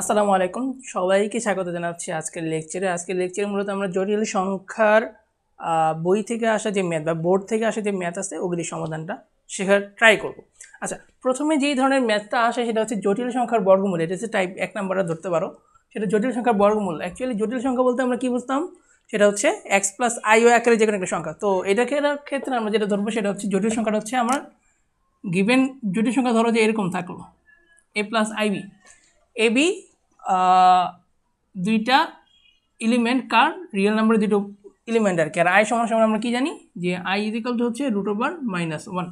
আসসালামু আলাইকুম সবাইকে স্বাগত জানাচ্ছি আজকের লেকচারে আজকের লেকচারে মূলত আমরা জটিল সংখ্যার বই থেকে আসা যে ম্যাথ বা বোর্ড থেকে আসা যে ম্যাথ আছে ওগুলির সমাধানটা শেখার ট্রাই করব আচ্ছা প্রথমে যেই ধরনের ম্যাথটা আসে সেটা হচ্ছে জটিল সংখ্যার বর্গমূল এটা হচ্ছে টাইপ এক নাম্বারটা ধরতে পারো সেটা জটিল সংখ্যার বর্গমূল অ্যাকচুয়ালি জটিল সংখ্যা বলতে আমরা কী বুঝতাম সেটা হচ্ছে এক্স প্লাস আইও আকারে যে কোনো একটা সংখ্যা তো এটা ক্ষেত্রে আমরা যেটা ধরবো সেটা হচ্ছে জটিল সংখ্যাটা হচ্ছে আমার গিভেন জটিল সংখ্যা ধরো যে এরকম থাকলো a plus i b a b uh, দুইটা এলিমেন্ট কার রিয়েল নাম্বারের দুটো এলিমেন্ট আর কি আর আই সমান সমান আমরা কী জানি যে আই ইজিক্যাল টু হচ্ছে রুট ওভার মাইনাস ওয়ান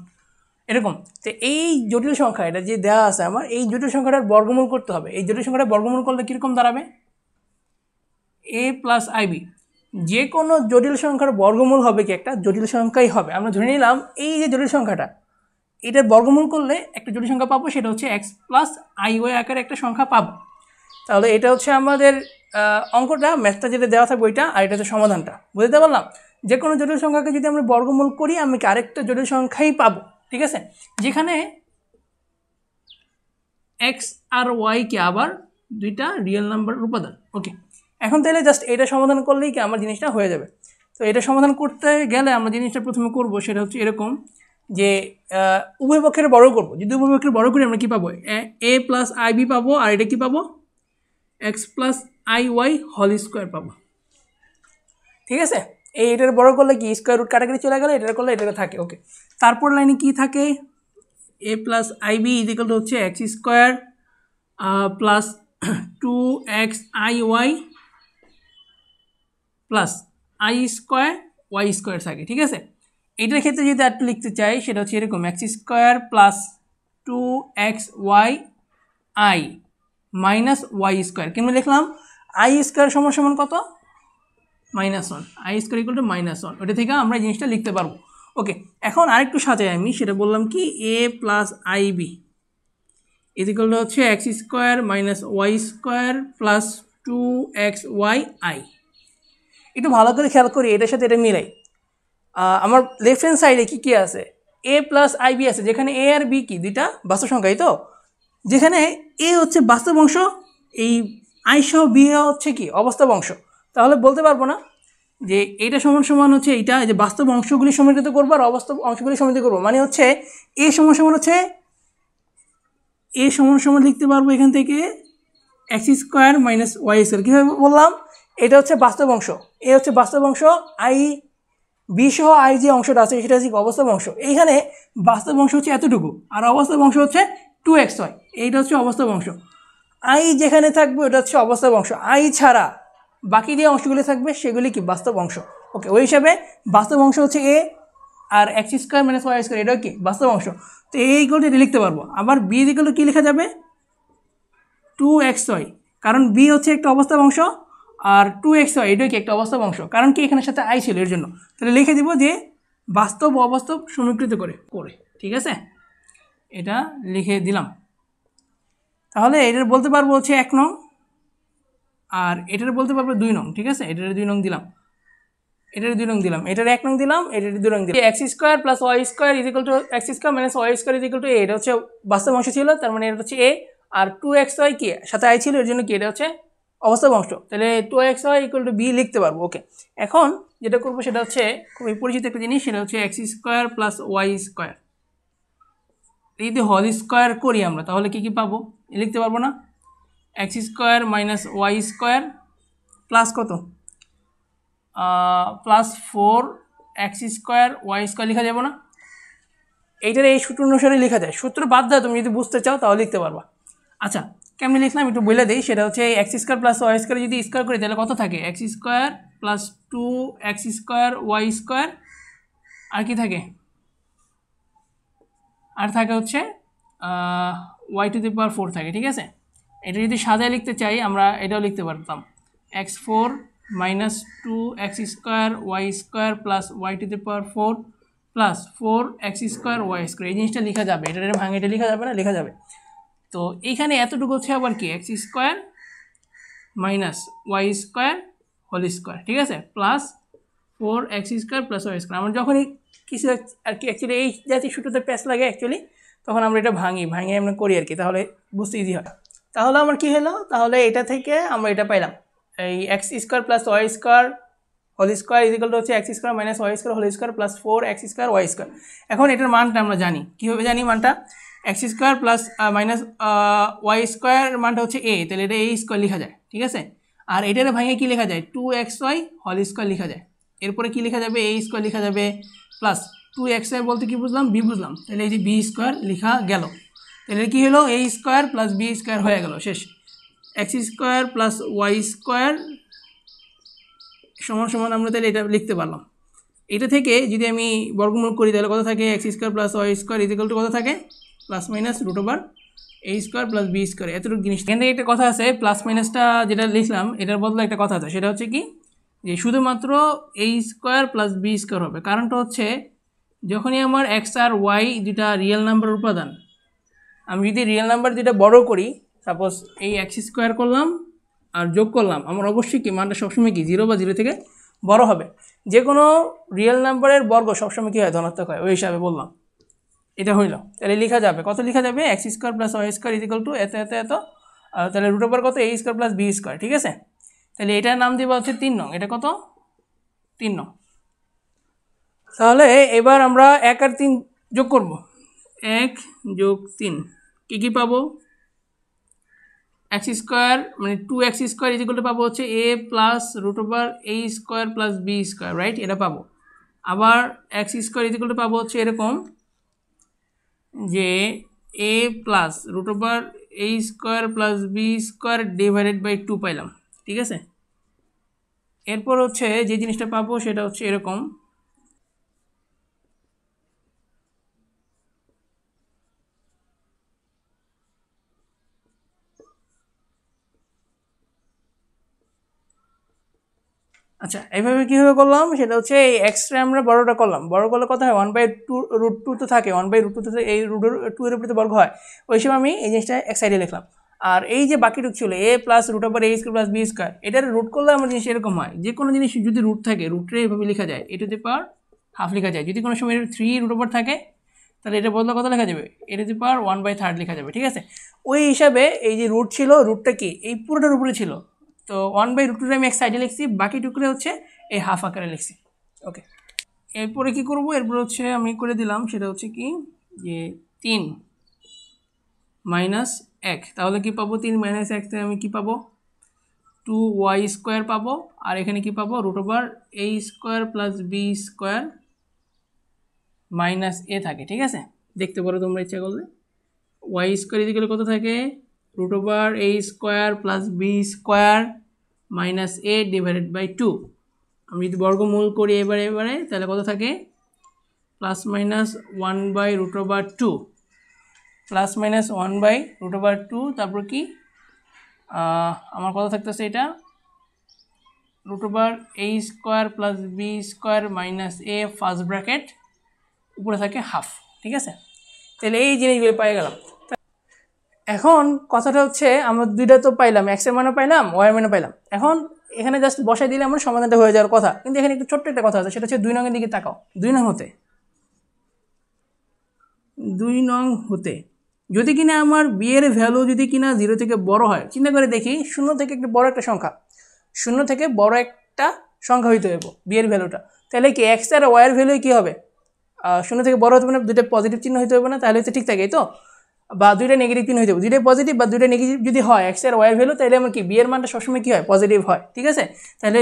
এরকম তো এই জটিল সংখ্যা এটা যে দেওয়া আছে আমার এই জটিল সংখ্যাটার বর্গমূল করতে হবে এই জটিল সংখ্যাটা বর্গমূল করলে কীরকম দাঁড়াবে এ প্লাস আইবি যে কোনো জটিল সংখ্যার বর্গমূল হবে কি একটা জটিল সংখ্যাই হবে আমরা ধরে নিলাম এই যে জটিল সংখ্যাটা এটার বর্গমূল করলে একটা জটিল সংখ্যা পাবো সেটা হচ্ছে এক্স প্লাস আই ওয়াই আকারে একটা সংখ্যা পাবো তাহলে এটা হচ্ছে আমাদের অঙ্কটা ম্যাথটা যেটা দেওয়া থাকবে ওইটা আর এটা হচ্ছে সমাধানটা বুঝতে পারলাম যে কোনো জটিল সংখ্যাকে যদি আমরা বর্গমূল করি আমি আরেকটা জটিল সংখ্যাই পাবো ঠিক আছে যেখানে এক্স আর ওয়াইকে আবার দুইটা রিয়েল নাম্বার উপাদান ওকে এখন তাহলে জাস্ট এটা সমাধান করলেই কি আমার জিনিসটা হয়ে যাবে তো এটা সমাধান করতে গেলে আমরা জিনিসটা প্রথমে করবো সেটা হচ্ছে এরকম যে উভয় পক্ষের বড় করবো যদি উভয় পক্ষের বড় করি আমরা কী পাবো এ প্লাস আই বি পাবো আর এটা কী পাবো এক্স প্লাস আই ওয়াই হল স্কোয়ার পাবো ঠিক আছে এই এটার বড় করলে কি স্কোয়ার রুট ক্যাটাগরি চলে গেলে এটার করলে এটা থাকে ওকে তারপর লাইনে কি থাকে a plus i b equal two হচ্ছে x square plus two x i y plus i square y square থাকে ঠিক আছে এটার ক্ষেত্রে যদি আর লিখতে চাই সেটা হচ্ছে এরকম x square plus two x y i minus y square কেমন লিখলাম আই স্কোয়ার সমান সমান কত minus one i square equal to minus one ওটা থেকে আমরা জিনিসটা লিখতে পারবো ওকে এখন আরেকটু সাজাই আমি সেটা বললাম কি a plus i b equal হচ্ছে x square minus y square plus two x y i একটু ভালো করে খেয়াল করি এটার সাথে এটা মিলাই আমার লেফট হ্যান্ড সাইডে কী কী আছে এ প্লাস আইবি আছে যেখানে এ আর বি কি দুইটা বাস্তব সংখ্যাই তো যেখানে এ হচ্ছে বাস্তব অংশ এই আই সহ বি হচ্ছে কি অবস্থা অংশ তাহলে বলতে পারবো না যে এটা সমান সমান হচ্ছে এটা যে বাস্তব অংশগুলি সমৃদ্ধিত করবো আর অবাস্তব অংশগুলি সমৃদ্ধ করবো মানে হচ্ছে এ সমান সমান হচ্ছে এ সমান সমান লিখতে পারবো এখান থেকে x square minus y square কীভাবে বললাম এটা হচ্ছে বাস্তব অংশ এ হচ্ছে বাস্তব অংশ আই বি সহ আই যে অংশটা আছে সেটা হচ্ছে অবস্থা বংশ এইখানে বাস্তব অংশ হচ্ছে এতটুকু আর অবস্থা বংশ হচ্ছে টু এক্স ওয়াই এইটা হচ্ছে অবস্থা বংশ আই যেখানে থাকবে ওটা হচ্ছে অবস্থা বংশ আই ছাড়া বাকি যে অংশগুলি থাকবে সেগুলি কি বাস্তব অংশ ওকে ওই হিসাবে বাস্তব অংশ হচ্ছে এ আর x square minus y square এটাও কি বাস্তব অংশ তো এই গোলটি লিখতে পারবো আবার বি দিগুলো কী লেখা যাবে টু এক্স ওয়াই কারণ বি হচ্ছে একটা অবস্থা অংশ আর টু এক্স ওয়াই এটাই কি একটা অবাস্তব অংশ কারণ কি এখানের সাথে আই ছিল এর জন্য তাহলে লিখে দিব যে বাস্তব অবাস্তব সমীকৃত করে করে ঠিক আছে এটা লিখে দিলাম তাহলে এটার বলতে পারবো হচ্ছে এক নং আর এটার বলতে পারবো দুই নং ঠিক আছে এটার দুই নং দিলাম এটার দুই নং দিলাম এটার এক নং দিলাম এটার দুই নং দিলাম x square plus y square equal to x square minus y square equal to এটা হচ্ছে বাস্তব অংশ ছিল তার মানে এটা হচ্ছে এ আর টু এক্স ওয়াই কে সাথে আই ছিল এর জন্য কি এটা হচ্ছে অবস্থা বংশ তাহলে two x y equal to b লিখতে পারবো ওকে এখন যেটা করবো সেটা হচ্ছে খুবই পরিচিত একটা জিনিস সেটা হচ্ছে x square plus y square যদি হল স্কোয়ার করি আমরা তাহলে কী কী পাবো লিখতে পারবো না x square minus y square plus কত plus four x square y square লেখা যাবো না এইটার এই সূত্র অনুসারে লেখা যায় সূত্র বাদ দেয় তুমি যদি বুঝতে চাও তাহলে লিখতে পারবা আচ্ছা কেমনি লিখলাম একটু বলে দিই সেটা হচ্ছে x square plus y square যদি স্কোয়ার করি তাহলে কত থাকে x square plus two x square y square আর কি থাকে আর থাকে হচ্ছে y to the power four থাকে ঠিক আছে এটা যদি সাজায় লিখতে চাই আমরা এটাও লিখতে পারতাম x four minus two x square y square plus y to the power four plus four x square y square এই জিনিসটা লেখা যাবে এটা ভাঙে এটা লেখা যাবে না লেখা যাবে তো এইখানে এতটুকু হচ্ছে আবার কি x square minus y square whole square ঠিক আছে plus four x square plus y square আমার যখনই কিছু আর কি অ্যাকচুয়ালি এই জাতীয় সূত্রতে প্যাচ লাগে অ্যাকচুয়ালি তখন আমরা এটা ভাঙি ভাঙিয়ে আমরা করি আর কি তাহলে বুঝতে ইজি হয় তাহলে আমার কি হলো তাহলে এটা থেকে আমরা এটা পাইলাম এই x square plus y square whole square is equal হচ্ছে x square minus y square whole square plus four x square y square এখন এটার মানটা আমরা জানি কীভাবে জানি মানটা x square plus minus y square মানটা হচ্ছে এ তাহলে এটা এ স্কোয়ার লেখা যায় ঠিক আছে আর এটার ভাঙে কি লেখা যায় টু এক্স ওয়াই হল স্কোয়ার লেখা যায় এরপরে কি লেখা যাবে এ স্কোয়ার লেখা যাবে প্লাস টু এক্স ওয়াই বলতে কি বুঝলাম বি বুঝলাম তাহলে এই যে বি স্কোয়ার লেখা গেল তাহলে কি হলো a square plus b square হয়ে গেল শেষ x square plus y square সমান সমান আমরা তাহলে এটা লিখতে পারলাম এটা থেকে যদি আমি বর্গমূল করি তাহলে কত থাকে x square plus y square equal to কত থাকে plus minus root over a square plus b square এতটুকু জিনিস এখান থেকে একটা কথা আছে প্লাস মাইনাসটা যেটা লিখলাম এটার বদলে একটা কথা আছে সেটা হচ্ছে কি যে শুধুমাত্র a square plus b square হবে কারণটা হচ্ছে যখনই আমার এক্স আর ওয়াই দুটা রিয়েল নাম্বার উপাদান আমি যদি রিয়েল নাম্বার যেটা বড় করি সাপোজ এই এক্স স্কোয়ার করলাম আর যোগ করলাম আমার অবশ্যই কি মানটা সবসময় কি জিরো বা জিরো থেকে বড় হবে যে কোনো রিয়েল নাম্বারের বর্গ সবসময় কী হয় ধনাত্মক হয় ওই হিসাবে বললাম এটা হইল তাহলে লেখা যাবে কত লিখা যাবে x square plus y square equal to এত এত এত তাহলে রুট ওভার কত a square plus b square ঠিক আছে তাহলে এটার নাম দেবো হচ্ছে তিন নং এটা কত তিন নং তাহলে এবার আমরা এক আর তিন যোগ করব এক যোগ তিন কী কী পাবো এক্স স্কোয়ার মানে টু এক্স স্কোয়ার টু পাবো হচ্ছে a plus root over a square plus b square right এটা পাবো আবার এক্স স্কোয়ার টু পাবো হচ্ছে এরকম যে a plus root over a square plus b square divided by two পাইলাম ঠিক আছে এরপর হচ্ছে যে জিনিসটা পাবো সেটা হচ্ছে এরকম আচ্ছা এইভাবে কীভাবে করলাম সেটা হচ্ছে এই এক্সট্রা আমরা বড়টা করলাম বড় করলে কথা হয় one by two root two তো থাকে ওয়ান বাই রুট টু তো এই রুট টু এর উপরে তো বর্গ হয় ওই সময় আমি এই জিনিসটা এক সাইডে লিখলাম আর এই যে বাকিটুক ছিল a plus root over a square plus b square এটার রুট করলে আমার জিনিস এরকম হয় যে কোনো জিনিস যদি রুট থাকে রুটে এইভাবে লেখা যায় এ টু দি পাওয়ার হাফ লেখা যায় যদি কোনো সময় এটা থ্রি রুট ওভার থাকে তাহলে এটা বদলা কথা লেখা যাবে a to the power one by third লেখা যাবে ঠিক আছে ওই হিসাবে এই যে রুট ছিল রুটটা কি এই পুরোটার উপরে ছিল তো ওয়ান বাই রুট আমি এক সাইডে লিখছি বাকি টুকরে হচ্ছে এই হাফ আকারে লিখছি ওকে এরপরে কি করব এরপরে হচ্ছে আমি করে দিলাম সেটা হচ্ছে কি যে তিন মাইনাস এক তাহলে কি পাবো তিন মাইনাস এক আমি কি পাবো টু ওয়াই স্কোয়ার পাবো আর এখানে কি পাবো root over a square plus b square minus a থাকে ঠিক আছে দেখতে পারো তোমরা ইচ্ছা করলে ওয়াই স্কোয়ার ইজিক্যাল কত থাকে root over a square plus b square minus a divided by two আমি যদি বর্গমূল করি এবারে এবারে তাহলে কত থাকে plus minus one by root over two plus minus one by root over two তারপর কি আমার কথা থাকতেছে এটা root over a square plus b square minus a first bracket উপরে থাকে হাফ ঠিক আছে তাহলে এই জিনিসগুলো পেয়ে গেলাম এখন কথাটা হচ্ছে আমরা দুইটা তো পাইলাম এক্সের মানও পাইলাম ওয়ার মানও পাইলাম এখন এখানে জাস্ট বসাই দিলে আমরা সমাধানটা হয়ে যাওয়ার কথা কিন্তু এখানে একটু ছোট্ট একটা কথা আছে সেটা হচ্ছে দুই নঙের দিকে তাকাও দুই নং হতে দুই নং হতে যদি কিনা আমার বিয়ের ভ্যালু যদি কিনা জিরো থেকে বড় হয় চিন্তা করে দেখি শূন্য থেকে একটা বড় একটা সংখ্যা শূন্য থেকে বড় একটা সংখ্যা হইতে হবে বিয়ের ভ্যালুটা তাহলে কি এক্স আর ওয়ার ভ্যালু কী হবে শূন্য থেকে বড় হতে হবে না পজিটিভ চিহ্ন হইতে হবে না তাহলে হচ্ছে ঠিক থাকে তো বা দুইটা নেগেটিভ তিন হয়ে যাবে দুইটাই পজিটিভ বা দুইটা নেগেটিভ যদি হয় এক্স আর ওয়াই ভ্যালু তাহলে আমার কি বি এর মানটা সবসময় কী হয় পজিটিভ হয় ঠিক আছে তাহলে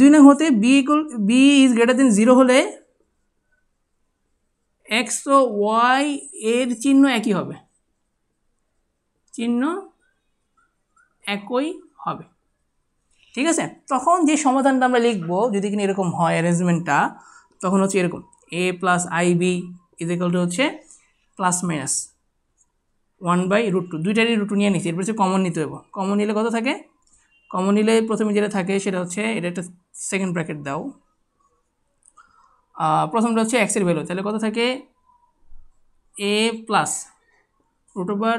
দুই না হতে b equal b is greater than zero হলে এক্স ও ওয়াই এর চিহ্ন একই হবে চিহ্ন একই হবে ঠিক আছে তখন যে সমাধানটা আমরা লিখব যদি কিনা এরকম হয় অ্যারেঞ্জমেন্টটা তখন হচ্ছে এরকম a plus i b is to হচ্ছে plus minus one by root two দুইটারই রুট টু নিয়ে নিচ্ছি এরপর হচ্ছে কমন নিতে হবে কমন নিলে কত থাকে কমন নিলে প্রথমে যেটা থাকে সেটা হচ্ছে এটা একটা সেকেন্ড ব্র্যাকেট দাও প্রথমটা হচ্ছে এক্সের ভ্যালু তাহলে কত থাকে এ প্লাস রুট ওভার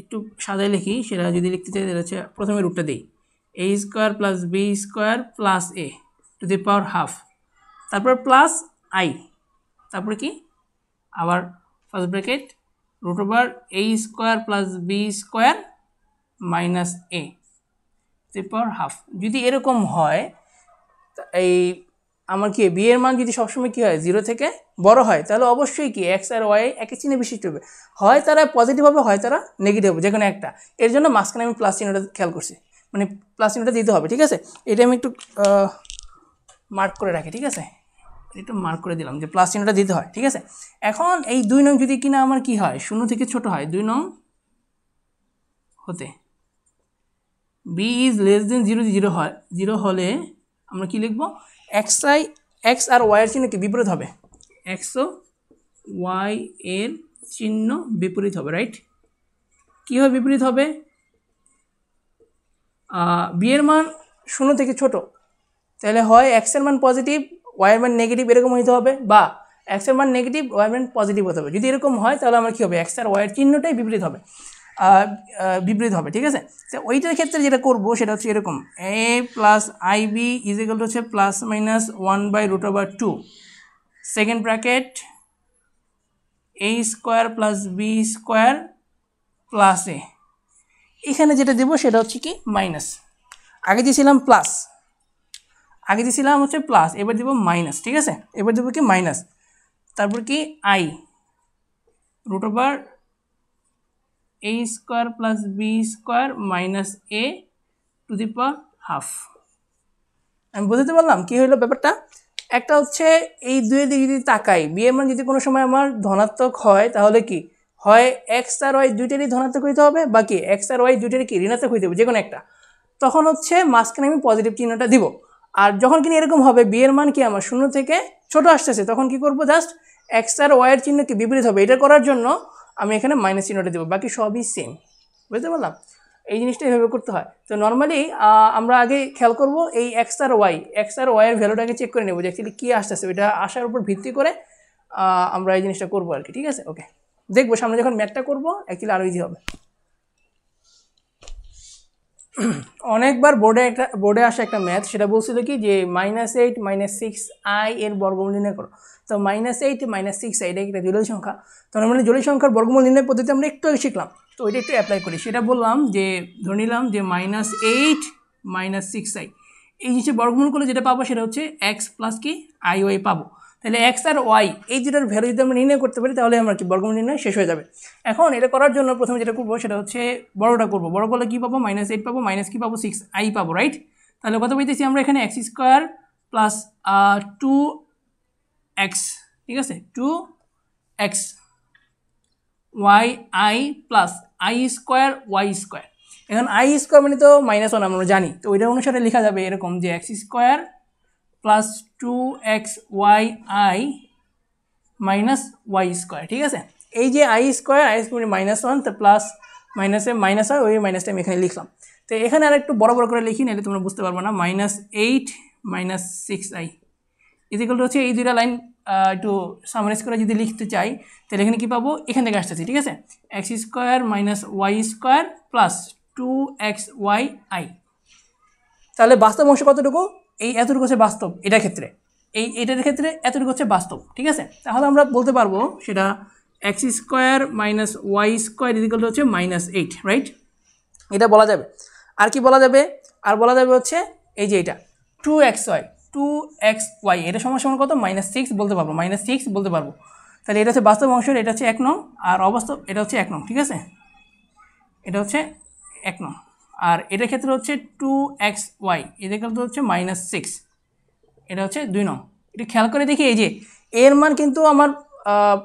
একটু সাজায় লিখি সেটা যদি লিখতে চাই তাহলে হচ্ছে প্রথমে রুটটা দিই a square plus b square plus a to the power half তারপর প্লাস আই তারপরে কি আবার first bracket root over a square plus b square minus a power half যদি এরকম হয় এই আমার কি বি এর মান যদি সবসময় কী হয় জিরো থেকে বড় হয় তাহলে অবশ্যই কি এক্স আর ওয়াই একই চিহ্নে বিশিষ্ট হবে হয় তারা পজিটিভ হবে হয় তারা নেগেটিভ হবে যে কোনো একটা এর জন্য মাঝখানে আমি প্লাস চিহ্নটা খেয়াল করছি মানে প্লাস চিহ্নটা দিতে হবে ঠিক আছে এটা আমি একটু মার্ক করে রাখি ঠিক আছে একটু মার্ক করে দিলাম যে প্লাস চিহ্নটা দিতে হয় ঠিক আছে এখন এই দুই নং যদি কিনা আমার কি হয় শূন্য থেকে ছোট হয় দুই নং হতে b is less than zero zero হয় জিরো হলে আমরা কি লিখব এক্স আই এক্স আর ওয়াইয়ের চিহ্ন কি বিপরীত হবে এক্সও ওয়াই এর চিহ্ন বিপরীত হবে রাইট কীভাবে বিপরীত হবে বিয়ের মান শূন্য থেকে ছোট তাহলে হয় এক্সের মান পজিটিভ ওয়াইয়ের মান নেগেটিভ এরকম হইতে হবে বা এক্সের মান নেগেটিভ ওয়াইয়ের মান পজিটিভ হতে হবে যদি এরকম হয় তাহলে আমার কী হবে এক্স আর ওয়াইয়ের চিহ্নটাই বিপরীত হবে বিপরীত হবে ঠিক আছে তো ওইটার ক্ষেত্রে যেটা করব সেটা হচ্ছে এরকম এ প্লাস আইবি ইজিক্যাল হচ্ছে plus minus one by root over two second bracket a square plus b square plus a এখানে যেটা দেবো সেটা হচ্ছে কি মাইনাস আগে দিয়েছিলাম প্লাস আগে দিয়েছিলাম হচ্ছে প্লাস এবার দিব মাইনাস ঠিক আছে এবার দেবো কি মাইনাস তারপর কি i root over a square plus b square minus a to the power half আমি বোঝাতে পারলাম কী হলো ব্যাপারটা একটা হচ্ছে এই দুয়ের দিকে যদি তাকাই বিয়ের মান যদি কোনো সময় আমার ধনাত্মক হয় তাহলে কি হয় এক্স আর ওয়াই দুইটারই ধনাত্মক হইতে হবে বাকি এক্স আর ওয়াই দুইটারই কি ঋণাত্মক হইতে হবে যে কোনো একটা তখন হচ্ছে মাঝখানে আমি পজিটিভ চিহ্নটা দিব আর যখন কিনা এরকম হবে বি এর মান কি আমার শূন্য থেকে ছোট আসতেছে তখন কি করব জাস্ট এক্স আর ওয়াইয়ের চিহ্ন কি বিপরীত হবে এটা করার জন্য আমি এখানে মাইনাস চিহ্নটা দেবো বাকি সবই সেম বুঝতে পারলাম এই জিনিসটা এভাবে করতে হয় তো নর্মালি আমরা আগে খেয়াল করব এই এক্স আর ওয়াই এক্স আর ওয়াইয়ের ভ্যালুটাকে চেক করে নেব যে অ্যাকচুয়ালি কী আসতেছে এটা আসার উপর ভিত্তি করে আমরা এই জিনিসটা করবো আর কি ঠিক আছে ওকে দেখবো সামনে যখন ম্যাথটা করবো অ্যাকচুয়ালি আরও ইজি হবে অনেকবার বোর্ডে একটা বোর্ডে আসে একটা ম্যাথ সেটা বলছিল কি যে minus eight minus six i এর বর্গমূল নির্ণয় করো তো মাইনাস এইট মাইনাস সিক্স এটা একটা জরুরি সংখ্যা তো আমরা মানে জরুরি সংখ্যার বর্গমূল নির্ণয় পদ্ধতি আমরা একটু শিখলাম তো এটা একটু অ্যাপ্লাই করি সেটা বললাম যে ধরে নিলাম যে minus eight minus six i এই জিনিসের বর্গমূল করলে যেটা পাবো সেটা হচ্ছে এক্স প্লাস কি আই ওয়াই পাবো তাহলে এক্স আর ওয়াই এই দুটার ভ্যালু যদি আমরা নির্ণয় করতে পারি তাহলে আমরা কি বর্গমূল নির্ণয় শেষ হয়ে যাবে এখন এটা করার জন্য প্রথমে যেটা করবো সেটা হচ্ছে বড়টা করবো বড় করলে কী পাবো মাইনাস এইট পাবো মাইনাস কী পাবো সিক্স আই পাবো রাইট তাহলে কত পেতেছি আমরা এখানে x square plus two x ঠিক আছে two x y i plus i square y square এখন আই স্কোয়ার মানে তো মাইনাস ওয়ান আমরা জানি তো ওইটা অনুসারে লেখা যাবে এরকম যে x square plus two x y i minus y square ঠিক আছে এই যে i square i square minus one তো প্লাস মাইনাসে মাইনাস হয় ওই মাইনাসটা আমি এখানে লিখলাম তো এখানে আর একটু বড় বড় করে লিখি নাহলে তোমরা বুঝতে পারবো না minus eight minus six i is equal হচ্ছে এই দুইটা লাইন একটু সামারাইজ করে যদি লিখতে চাই তাহলে এখানে কী পাবো এখান থেকে আসতেছি ঠিক আছে x square minus y square plus two x y i তাহলে বাস্তব অংশ কতটুকু এই এতটুকু হচ্ছে বাস্তব এটার ক্ষেত্রে এই এটার ক্ষেত্রে এতটুকু হচ্ছে বাস্তব ঠিক আছে তাহলে আমরা বলতে পারবো সেটা x square minus y square is equal হচ্ছে মাইনাস এইট রাইট এটা বলা যাবে আর কি বলা যাবে আর বলা যাবে হচ্ছে এই যে এটা two x y two x y এটা সময় সময় কত মাইনাস সিক্স বলতে পারবো মাইনাস সিক্স বলতে পারবো তাহলে এটা হচ্ছে বাস্তব অংশ এটা হচ্ছে এক নং আর অবাস্তব এটা হচ্ছে এক নং ঠিক আছে এটা হচ্ছে এক নং আর এটার ক্ষেত্রে হচ্ছে টু এক্স ওয়াই এদের ক্ষেত্রে হচ্ছে মাইনাস সিক্স এটা হচ্ছে দুই নং এটা খেয়াল করে দেখি এই যে এর মান কিন্তু আমার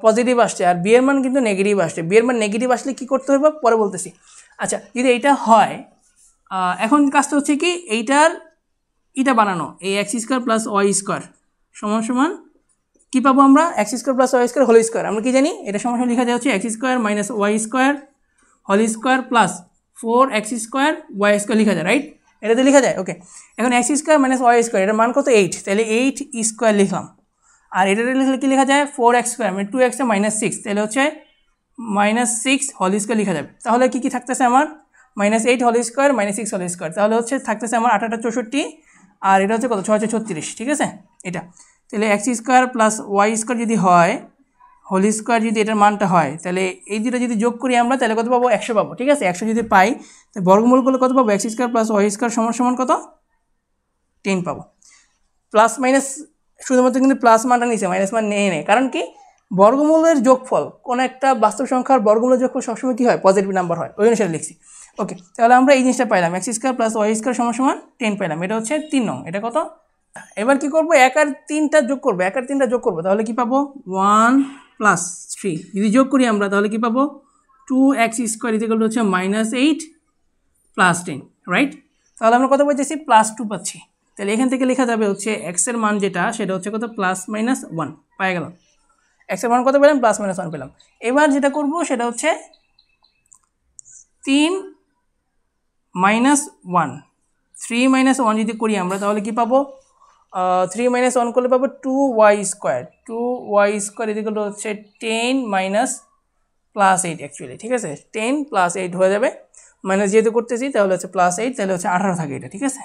পজিটিভ আসছে আর বিয়ের মান কিন্তু নেগেটিভ আসছে বিয়ের মান নেগেটিভ আসলে কী করতে হবে পরে বলতেছি আচ্ছা যদি এইটা হয় এখন কাজটা হচ্ছে কি এইটার ইটা বানানো এই x square plus y square সমান সমান কী পাবো আমরা x square plus y square whole square আমরা কী জানি এটা সমান সমান লেখা যায় হচ্ছে x square minus y square whole square plus four x square y square লেখা যায় রাইট এটাতে লেখা যায় ওকে এখন x square minus y square এটার মান কত এইট তাহলে এইট স্কোয়ার লিখলাম আর এটাতে লিখলে কী লেখা যায় ফোর এক্স স্কোয়ার মানে টু এক্সটা মাইনাস সিক্স তাহলে হচ্ছে মাইনাস সিক্স হল স্কোয়ার লেখা যাবে তাহলে কী কী থাকতেছে আমার minus eight whole square minus six whole square তাহলে হচ্ছে থাকতেছে আমার আঠাটা চৌষট্টি আর এটা হচ্ছে কত ছ ছয় ছত্রিশ ঠিক আছে এটা তাহলে x square plus y square যদি হয় হোল স্কোয়ার যদি এটার মানটা হয় তাহলে এই দুটো যদি যোগ করি আমরা তাহলে কত পাবো একশো পাবো ঠিক আছে একশো যদি পাই তাহলে বর্গমূল করলে কত পাবো x square plus y square সমান সমান কত টেন পাবো প্লাস মাইনাস শুধুমাত্র কিন্তু প্লাস মানটা নিচে মাইনাস মান নিয়ে নেই কারণ কি বর্গমূলের যোগফল কোনো একটা বাস্তব সংখ্যার বর্গমূলের যোগফল সবসময় কী হয় পজিটিভ নাম্বার হয় ওই অনুসারে লিখছি ওকে তাহলে আমরা এই জিনিসটা পাইলাম x square plus y square সমান সমান টেন পাইলাম এটা হচ্ছে তিন নং এটা কত এবার কী করব এক আর তিনটা যোগ করবো এক আর তিনটা যোগ করবো তাহলে কী পাবো ওয়ান প্লাস থ্রি যদি যোগ করি আমরা তাহলে কী পাবো টু এক্স স্কোয়ার ইজিক্যাল হচ্ছে minus eight plus ten right তাহলে আমরা কত পাচ্ছি প্লাস টু পাচ্ছি তাহলে এখান থেকে লেখা যাবে হচ্ছে এক্সের মান যেটা সেটা হচ্ছে কত প্লাস মাইনাস ওয়ান পায়ে গেলাম এক্সের মান কত পেলাম প্লাস মাইনাস ওয়ান পেলাম এবার যেটা করব সেটা হচ্ছে তিন minus one three minus one যদি করি আমরা তাহলে কি পাবো থ্রি মাইনাস ওয়ান করলে পাবো two y square two y square এদিকগুলো হচ্ছে ten minus plus eight actually ঠিক আছে টেন প্লাস এইট হয়ে যাবে মাইনাস যেহেতু করতেছি তাহলে হচ্ছে প্লাস এইট তাহলে হচ্ছে আঠারো থাকে এটা ঠিক আছে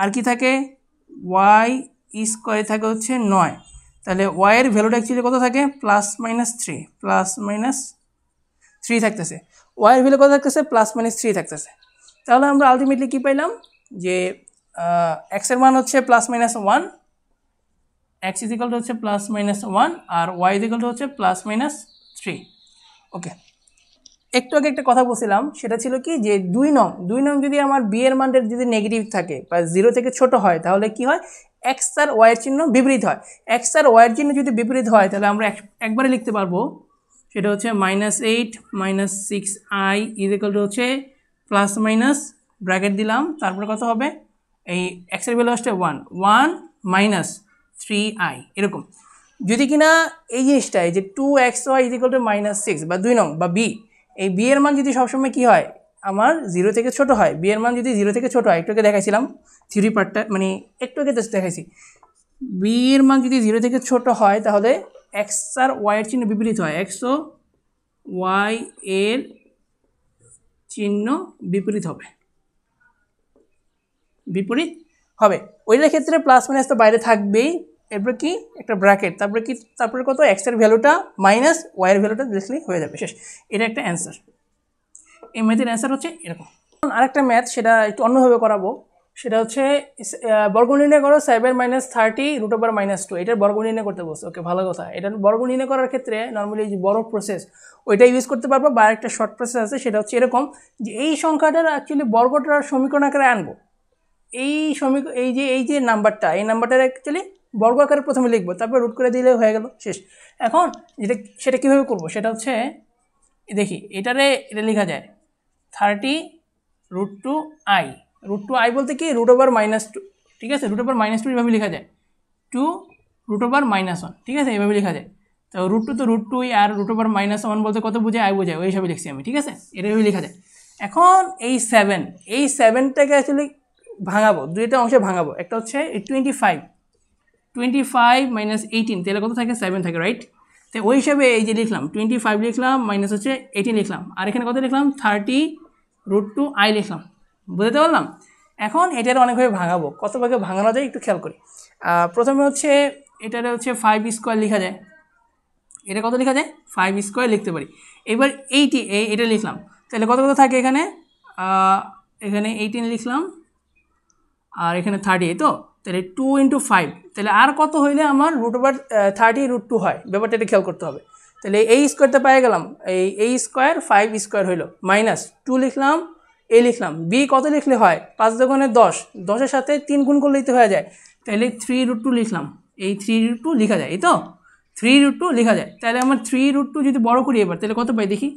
আর কি থাকে ওয়াই স্কোয়ার থাকে হচ্ছে নয় তাহলে ওয়াইয়ের ভ্যালুটা অ্যাকচুয়ালি কত থাকে plus minus three plus minus three থাকতেছে ওয়াইয়ের ভ্যালু কত থাকতেছে প্লাস মাইনাস থ্রি থাকতেছে তাহলে আমরা আলটিমেটলি কী পাইলাম যে এক্স এর মান হচ্ছে plus minus one x is ইকালটা হচ্ছে প্লাস মাইনাস ওয়ান আর ওয়াই ইজ ইকালটা হচ্ছে প্লাস মাইনাস থ্রি ওকে একটু আগে একটা কথা বলছিলাম সেটা ছিল কি যে দুই নং দুই নং যদি আমার বি এর মানটা যদি নেগেটিভ থাকে বা জিরো থেকে ছোট হয় তাহলে কি হয় এক্স তার ওয়াইয়ের চিহ্ন বিপরীত হয় এক্স তার ওয়াইয়ের চিহ্ন যদি বিপরীত হয় তাহলে আমরা একবারে লিখতে পারবো সেটা হচ্ছে minus eight minus six i is হচ্ছে প্লাস মাইনাস ব্র্যাকেট দিলাম তারপরে কত হবে এই এক্সের ভ্যালু আসছে one one minus three i এরকম যদি কিনা এই জিনিসটা যে two x y is equal two minus six বা দুই নং বা বি এই বি এর মান যদি সবসময় কী হয় আমার জিরো থেকে ছোট হয় বি এর মান যদি জিরো থেকে ছোট হয় আগে দেখাইছিলাম থিওরি পার্টটা মানে একটু আগে দেখাইছি বি এর মান যদি জিরো থেকে ছোট হয় তাহলে এক্স আর ওয়াইয়ের চিহ্ন বিপরীত হয় ও ওয়াই এর চিহ্ন বিপরীত হবে বিপরীত হবে ওইটার ক্ষেত্রে প্লাস মাইনাস তো বাইরে থাকবেই এরপর কি একটা ব্র্যাকেট তারপরে কি তারপরে কত এক্সের ভ্যালুটা মাইনাস ওয়াইয়ের ভ্যালুটা দেখলেই হয়ে যাবে শেষ এটা একটা অ্যান্সার এই ম্যাথের অ্যান্সার হচ্ছে এরকম আরেকটা ম্যাথ সেটা একটু অন্যভাবে করাবো সেটা হচ্ছে বর্গ নির্ণয় করো seven minus thirty root over minus two এটার বর্গ নির্ণয় করতে বসো ওকে ভালো কথা এটা বর্গ নির্ণয় করার ক্ষেত্রে নর্মালি যে বড় প্রসেস ওইটা ইউজ করতে পারবো বা একটা শর্ট প্রসেস আছে সেটা হচ্ছে এরকম যে এই সংখ্যাটার অ্যাকচুয়ালি বর্গটার সমীকরণ আকারে আনবো এই সমীক এই যে এই যে নাম্বারটা এই নাম্বারটার অ্যাকচুয়ালি বর্গ আকারে প্রথমে লিখবো তারপর রুট করে দিলে হয়ে গেল শেষ এখন যেটা সেটা কীভাবে করবো সেটা হচ্ছে দেখি এটারে এটা লেখা যায় thirty root two i root two i বলতে কি রুট ওভার মাইনাস টু ঠিক আছে রুট ওভার মাইনাস টু এইভাবে লেখা যায় two root over minus one ঠিক আছে এইভাবে লেখা যায় তো রুট টু তো রুট টুই আর রুট ওভার মাইনাস ওয়ান বলতে কত বোঝায় আই বোঝায় ওই হিসাবে লিখছি আমি ঠিক আছে এটাভাবে লেখা যায় এখন এই সেভেন এই সেভেনটাকে অ্যাকচুয়ালি ভাঙাবো দুইটা অংশে ভাঙাবো একটা হচ্ছে twenty five twenty five minus eighteen তাহলে কত থাকে সেভেন থাকে রাইট তো ওই হিসাবে এই যে লিখলাম টোয়েন্টি ফাইভ লিখলাম মাইনাস হচ্ছে এইটিন লিখলাম আর এখানে কত লিখলাম থার্টি রুট টু আই লিখলাম বুঝতে পারলাম এখন এটার অনেকভাবে ভাঙাবো কত ভাগে ভাঙানো যায় একটু খেয়াল করি প্রথমে হচ্ছে এটার হচ্ছে ফাইভ স্কোয়ার লেখা যায় এটা কত লেখা যায় ফাইভ স্কোয়ার লিখতে পারি এবার এইটি এটা লিখলাম তাহলে কত কত থাকে এখানে এখানে এইটিন লিখলাম আর এখানে থার্টি তো তাহলে টু ইন্টু ফাইভ তাহলে আর কত হইলে আমার root over thirty root two হয় ব্যাপারটা এটা খেয়াল করতে হবে তাহলে এই স্কোয়ারটা পেয়ে গেলাম এই এই স্কোয়ার ফাইভ স্কোয়ার হইলো মাইনাস টু লিখলাম এ লিখলাম বি কত লিখলে হয় পাঁচ দোকানে দশ দশের সাথে তিন গুণ করলেই তো হয়ে যায় তাহলে থ্রি রুট টু লিখলাম এই থ্রি রুট টু লিখা যায় এই তো থ্রি রুট টু লেখা যায় তাহলে আমার থ্রি রুট টু যদি বড় করি এবার তাহলে কত পাই দেখি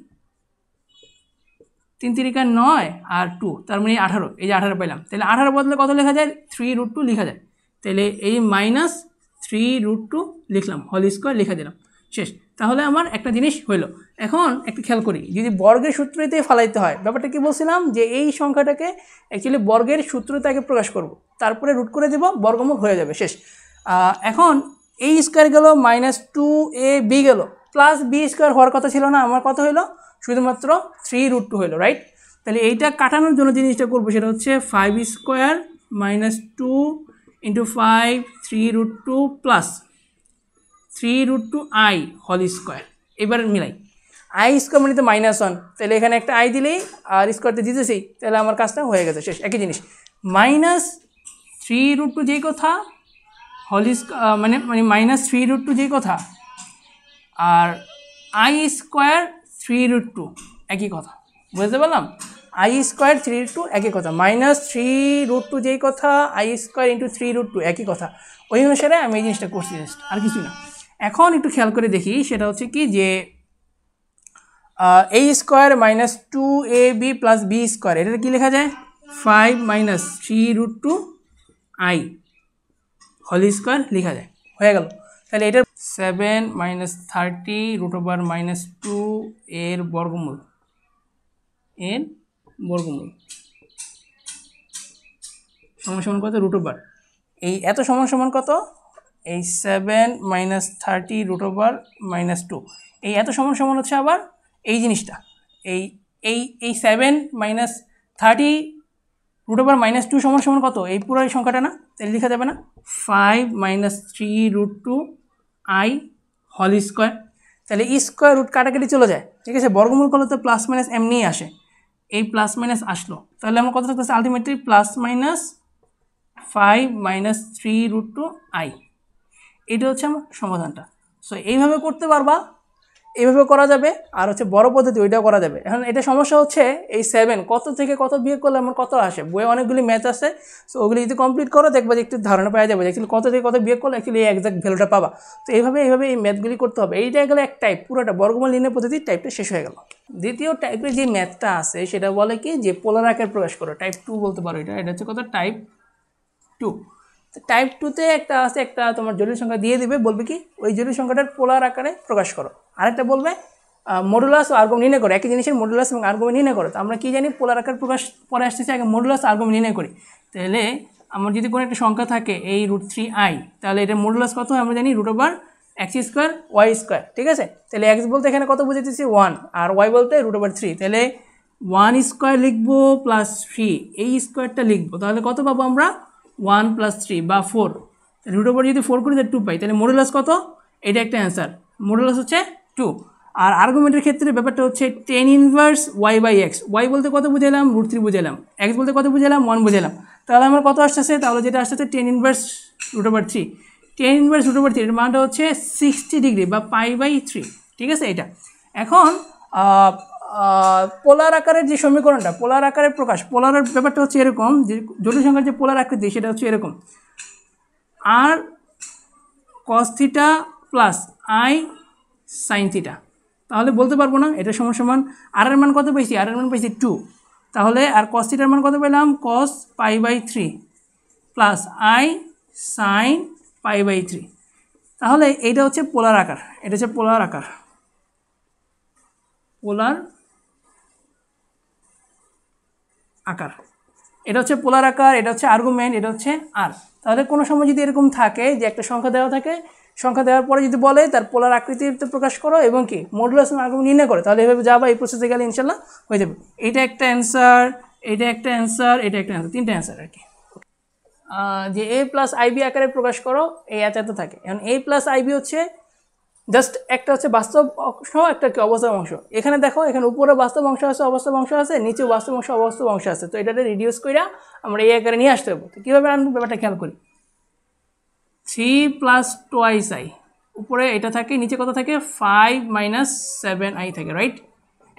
তিন তিরিকা নয় আর টু তার মানে আঠারো এই যে আঠারো পেলাম তাহলে আঠারো বদলে কত লেখা যায় থ্রি রুট টু লেখা যায় তাহলে এই মাইনাস থ্রি রুট টু লিখলাম হল স্কোয়ার লিখে দিলাম শেষ তাহলে আমার একটা জিনিস হইলো এখন একটু খেয়াল করি যদি বর্গের সূত্রেতে ফালাইতে হয় ব্যাপারটা কি বলছিলাম যে এই সংখ্যাটাকে অ্যাকচুয়ালি বর্গের সূত্রতে আগে প্রকাশ করব তারপরে রুট করে দেব বর্গমুখ হয়ে যাবে শেষ এখন এই স্কোয়ার গেল মাইনাস টু এ বি গেলো প্লাস বি স্কোয়ার হওয়ার কথা ছিল না আমার কথা হলো শুধুমাত্র থ্রি রুট টু হলো রাইট তাহলে এইটা কাটানোর জন্য জিনিসটা করবো সেটা হচ্ছে five square minus two into five three root two plus three root two i হল স্কোয়ার এবার মিলাই আই স্কোয়ার মানে তো মাইনাস ওয়ান তাহলে এখানে একটা আই দিলেই আর স্কোয়ারতে দিতেছি তাহলে আমার কাজটা হয়ে গেছে শেষ একই জিনিস মাইনাস থ্রি রুট টু যেই কথা হল মানে মানে মাইনাস থ্রি রুট টু যেই কথা আর i square three root two একই কথা বুঝতে পারলাম i square three root two একই কথা মাইনাস থ্রি রুট টু যেই কথা i square into three root two একই কথা ওই অনুসারে আমি এই জিনিসটা করছি জাস্ট আর কিছু না এখন একটু খেয়াল করে দেখি সেটা হচ্ছে কি যে এই square minus two a b plus b square এটা কী লেখা যায় five minus three root two i whole square লেখা যায় হয়ে গেল তাহলে এটার seven minus thirty root over minus two এর বর্গমূল এর বর্গমূল সমান সমান কত রুট ওভার এই এত সমান সমান কত এই seven minus thirty root over minus two এই এত সমান সমান হচ্ছে আবার এই জিনিসটা এই এই এই seven minus thirty root over minus two সমান সমান কত এই পুরো এই সংখ্যাটা না তাহলে লিখা যাবে না five minus three root two i হল স্কোয়ার তাহলে ই স্কোয়ার রুট কাটাকাটি চলে যায় ঠিক আছে বর্গমূল করলে তো প্লাস মাইনাস এমনিই আসে এই প্লাস মাইনাস আসলো তাহলে আমার কত থাকতেছে ultimately plus minus five minus three root two i এটা হচ্ছে আমার সমাধানটা সো এইভাবে করতে পারবা এইভাবে করা যাবে আর হচ্ছে বড় পদ্ধতি ওইটাও করা যাবে এখন এটা সমস্যা হচ্ছে এই সেভেন কত থেকে কত বিয়ে করলে আমার কত আসে বইয়ে অনেকগুলি ম্যাথ আছে সো ওগুলি যদি কমপ্লিট করো দেখবা যে একটু ধারণা পাওয়া যাবে অ্যাকচুয়ালি কত থেকে কত বিয়ে করলে অ্যাকচুয়ালি এই একজাক্ট ভ্যালুটা পাবা তো এইভাবে এইভাবে এই ম্যাথগুলি করতে হবে এইটা গেলে এক টাইপ পুরোটা বর্গমান লিনের পদ্ধতি টাইপটা শেষ হয়ে গেল দ্বিতীয় টাইপের যে ম্যাথটা আছে সেটা বলে কি যে পোলার আকার প্রকাশ করো টাইপ টু বলতে পারো এটা এটা হচ্ছে কত টাইপ টু টাইপ টুতে একটা আছে একটা তোমার জরুরি সংখ্যা দিয়ে দিবে বলবে কি ওই জরুরি সংখ্যাটার পোলার আকারে প্রকাশ করো আরেকটা বলবে মডুলাস ও আর্গম নির্ণয় করে একই জিনিসের মডুলাস এবং আর্গম নির্ণয় করো তো আমরা কী জানি পোলার আকার প্রকাশ পরে আসতেছি আগে মডুলাস আর্গম নির্ণয় করি তাহলে আমার যদি কোনো একটা সংখ্যা থাকে এই রুট থ্রি আই তাহলে এটা মডুলাস কত হয় আমরা জানি root over x square y square ঠিক আছে তাহলে এক্স বলতে এখানে কত বুঝেতেছি ওয়ান আর ওয়াই বলতে রুট ওভার থ্রি তাহলে ওয়ান স্কোয়ার লিখবো প্লাস থ্রি এই স্কোয়ারটা লিখবো তাহলে কত পাবো আমরা ওয়ান প্লাস থ্রি বা ফোর রুট ওভার যদি ফোর করি তাহলে টু পাই তাহলে মডুলাস কত এটা একটা অ্যান্সার মডুলাস হচ্ছে টু আর আর্গুমেন্টের ক্ষেত্রে ব্যাপারটা হচ্ছে tan inverse y by x Y বলতে কত বুঝালাম রুট থ্রি বুঝালাম এক্স বলতে কত বুঝালাম ওয়ান বুঝালাম তাহলে আমার কত আসতেছে তাহলে যেটা আসতেছে tan inverse root over three tan inverse root over three এর মানটা হচ্ছে সিক্সটি ডিগ্রি বা পাই বাই থ্রি ঠিক আছে এটা এখন পোলার আকারের যে সমীকরণটা পোলার আকারের প্রকাশ পোলারের ব্যাপারটা হচ্ছে এরকম যে জটিল সংখ্যার যে পোলার আকৃতি সেটা হচ্ছে এরকম আর cos theta plus i sine theta তাহলে বলতে পারবো না এটা সমান সমান আর এর মান কত পেয়েছি আর এর মান পেয়েছি টু তাহলে আর কস থিটার মান কত পেলাম cos pi by three plus i sine pi by three তাহলে এইটা হচ্ছে পোলার আকার এটা হচ্ছে পোলার আকার পোলার আকার এটা হচ্ছে পোলার আকার এটা হচ্ছে আর্গুমেন্ট এটা হচ্ছে আর তাহলে কোনো সময় যদি এরকম থাকে যে একটা সংখ্যা দেওয়া থাকে সংখ্যা দেওয়ার পরে যদি বলে তার পোলার আকৃতিতে প্রকাশ করো এবং কি মডুলাসন আগ্রহ নির্ণয় করো তাহলে এভাবে যাবা এই প্রসেসে গেলে ইনশাল্লাহ হয়ে যাবে এটা একটা অ্যান্সার এটা একটা অ্যান্সার এটা একটা অ্যান্সার তিনটা অ্যান্সার আর কি যে এ প্লাস আইবি আকারে প্রকাশ করো এই এত থাকে এখন এ প্লাস আইবি হচ্ছে জাস্ট একটা হচ্ছে বাস্তব অংশ একটা কি অবস্থা অংশ এখানে দেখো এখানে উপরে বাস্তব অংশ আছে অবস্থা অংশ আছে নিচে বাস্তব অংশ অবস্থা অংশ আছে তো এটাতে রিডিউস করে আমরা এই আকারে নিয়ে আসতে হবে তো কীভাবে আমি ব্যাপারটা খেয়াল করি থ্রি প্লাস টোয়াইস আই উপরে এটা থাকে নিচে কত থাকে ফাইভ মাইনাস সেভেন আই থাকে রাইট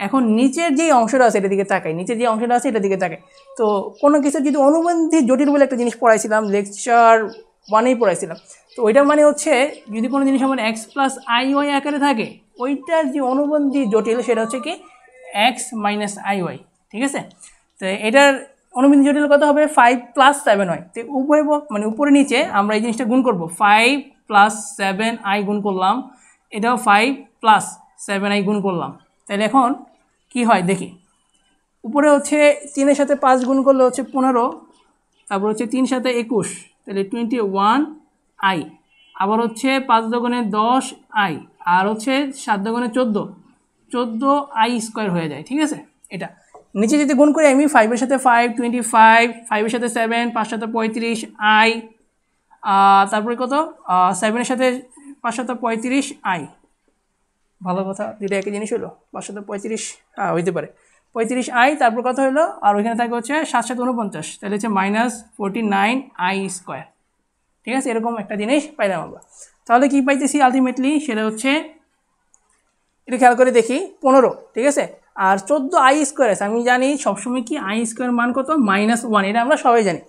এখন নিচের যে অংশটা আছে এটার দিকে তাকায় নিচের যে অংশটা আছে এটার দিকে তাকাই তো কোনো কিছু যদি অনুবন্ধী জটিল বলে একটা জিনিস পড়াইছিলাম লেকচার ওয়ানেই পড়াইছিলাম তো ওইটা মানে হচ্ছে যদি কোনো জিনিস আমার এক্স প্লাস আই ওয়াই আকারে থাকে ওইটার যে অনুবন্ধী জটিল সেটা হচ্ছে কি এক্স মাইনাস আই ওয়াই ঠিক আছে তো এটার অনুমিত জটিল কত হবে ফাইভ প্লাস সেভেন হয় তো উপরে মানে উপরে নিচে আমরা এই জিনিসটা গুণ করবো ফাইভ প্লাস সেভেন আই গুণ করলাম এটাও ফাইভ প্লাস সেভেন আই গুণ করলাম তাহলে এখন কি হয় দেখি উপরে হচ্ছে তিনের সাথে পাঁচ গুণ করলে হচ্ছে পনেরো তারপর হচ্ছে তিন সাথে একুশ তাহলে টোয়েন্টি ওয়ান আই আবার হচ্ছে পাঁচ দোকানে দশ আই আর হচ্ছে সাত দোকানে চোদ্দো চোদ্দো আই স্কোয়ার হয়ে যায় ঠিক আছে এটা নিচে যদি গুণ করি আমি ফাইভের সাথে ফাইভ টোয়েন্টি ফাইভ ফাইভের সাথে সেভেন পাঁচ সাথে পঁয়ত্রিশ আই তারপরে কত সেভেনের সাথে পাঁচ সাথে পঁয়ত্রিশ আই ভালো কথা দুটো একই জিনিস হলো পাঁচ সাথে পঁয়ত্রিশ হইতে পারে পঁয়ত্রিশ আই তারপর কত হলো আর ওইখানে থাকে হচ্ছে সাত সাথে উনপঞ্চাশ তাহলে হচ্ছে minus forty nine i square ঠিক আছে এরকম একটা জিনিস পাইলাম আমরা তাহলে কী পাইতেছি আলটিমেটলি সেটা হচ্ছে এটা খেয়াল করে দেখি পনেরো ঠিক আছে আর চোদ্দো আই স্কোয়ার আছে আমি জানি সবসময় কি আই স্কোয়ার মান কত মাইনাস ওয়ান এটা আমরা সবাই জানি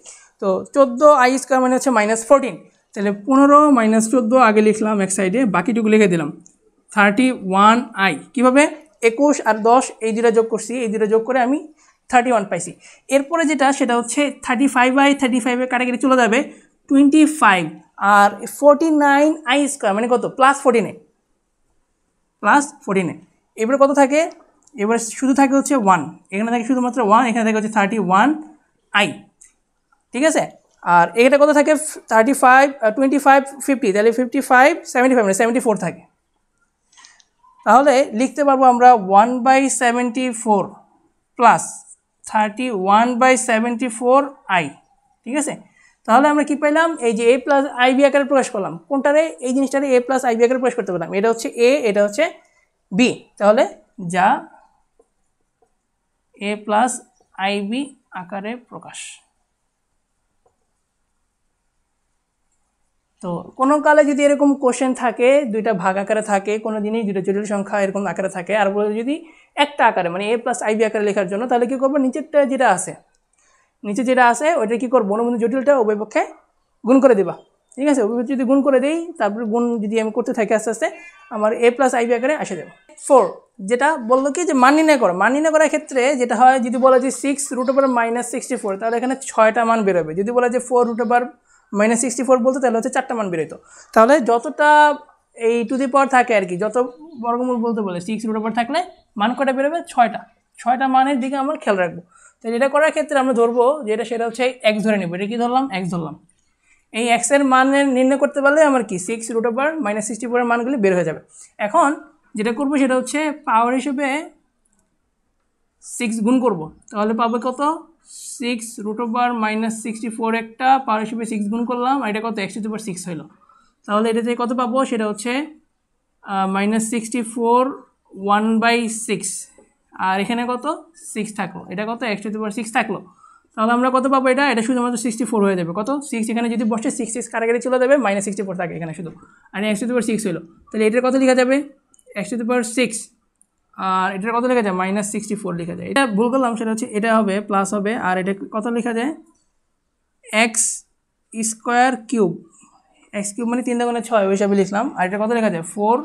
তো চোদ্দো আই স্কোয়ার মানে হচ্ছে মাইনাস ফোরটিন তাহলে পনেরো মাইনাস চোদ্দো আগে লিখলাম এক সাইডে বাকিটুকু লিখে দিলাম থার্টি ওয়ান আই কীভাবে একুশ আর দশ এই দুটা যোগ করছি এই দুটা যোগ করে আমি থার্টি ওয়ান পাইছি এরপরে যেটা সেটা হচ্ছে থার্টি ফাইভ আই থার্টি ফাইভের কাটাকাটি চলে যাবে টোয়েন্টি ফাইভ আর ফোরটি নাইন আই স্কোয়ার মানে কত প্লাস ফোরটিনে প্লাস ফোরটিনে এবারে কত থাকে এবার শুধু থাকে হচ্ছে ওয়ান এখানে থাকে শুধুমাত্র ওয়ান এখানে থাকে হচ্ছে থার্টি ওয়ান আই ঠিক আছে আর এটা কত থাকে thirty five twenty five fifty তাহলে fifty five seventy five seventy four থাকে তাহলে লিখতে পারবো আমরা one by seventy four plus thirty one by seventy four i ঠিক আছে তাহলে আমরা কি পেলাম এই যে এ প্লাস আই বি আকারে প্রকাশ করলাম কোনটারে এই জিনিসটারে এ প্লাস আই বি আকারে প্রকাশ করতে পারলাম এটা হচ্ছে এ এটা হচ্ছে বি তাহলে যা এ প্লাস আইবি আকারে প্রকাশ তো কোনো কালে যদি এরকম কোশ্চেন থাকে দুইটা ভাগ আকারে থাকে কোনো দিনই দুটো জটিল সংখ্যা এরকম আকারে থাকে আর বলে যদি একটা আকারে মানে এ প্লাস আইবি আকারে লেখার জন্য তাহলে কী করবো নিচেরটা যেটা আছে নিচে যেটা আছে ওইটা কী করবো অনুবন্ধু জটিলটা উভয় পক্ষে গুণ করে দেবা ঠিক আছে ওইভাবে যদি গুণ করে দিই তারপরে গুণ যদি আমি করতে থাকি আস্তে আস্তে আমার এ প্লাস আইবি আকারে আসে দেবো ফোর যেটা বললো কি যে মানি না করা মানি না করার ক্ষেত্রে যেটা হয় যদি বলা যে six root over minus sixty four তাহলে এখানে ছয়টা মান বেরোবে যদি বলা যে four root over minus sixty four বলতো তাহলে হচ্ছে চারটা মান বেরোতো তাহলে যতটা এই টু দি পাওয়ার থাকে আর কি যত বর্গমূল বলতে বলে সিক্স রুট ওভার থাকলে মান কটা বেরোবে ছয়টা ছয়টা মানের দিকে আমরা খেয়াল রাখবো তো এটা করার ক্ষেত্রে আমরা ধরবো যেটা সেটা হচ্ছে এক্স ধরে নেবো এটা কী ধরলাম এক্স ধরলাম এই এক্সের মানের নির্ণয় করতে পারলে আমার কি six root over minus sixty ফোরের মানগুলি বের হয়ে যাবে এখন যেটা করব সেটা হচ্ছে পাওয়ার হিসেবে সিক্স গুণ করব তাহলে পাবে কত six root over minus sixty four একটা পাওয়ার হিসেবে সিক্স গুণ করলাম আর এটা কত এক্সটি টু সিক্স হলো তাহলে এটা থেকে কত পাবো সেটা হচ্ছে minus sixty four one by six আর এখানে কত সিক্স থাকলো এটা কত এক্সটি টু সিক্স থাকলো তাহলে আমরা কত পাবো এটা এটা শুধু আমাদের সিক্সটি ফোর হয়ে যাবে কত সিক্স এখানে যদি বসে সিক্স সিক্স কারাগারি চলে যাবে মাইনাস সিক্সটি ফোর থাকে এখানে শুধু আর এক্স টু সিক্স হলো তাহলে এটার কত লেখা যাবে x to the power six আর এটার কত লেখা যায় মাইনাস সিক্সটি ফোর লেখা যায় এটা ভুল করলাম সেটা হচ্ছে এটা হবে প্লাস হবে আর এটা কত লেখা যায় x square cube x cube মানে তিন দাগুণে ছয় ওই হিসাবে লিখলাম আর এটা কত লেখা যায় four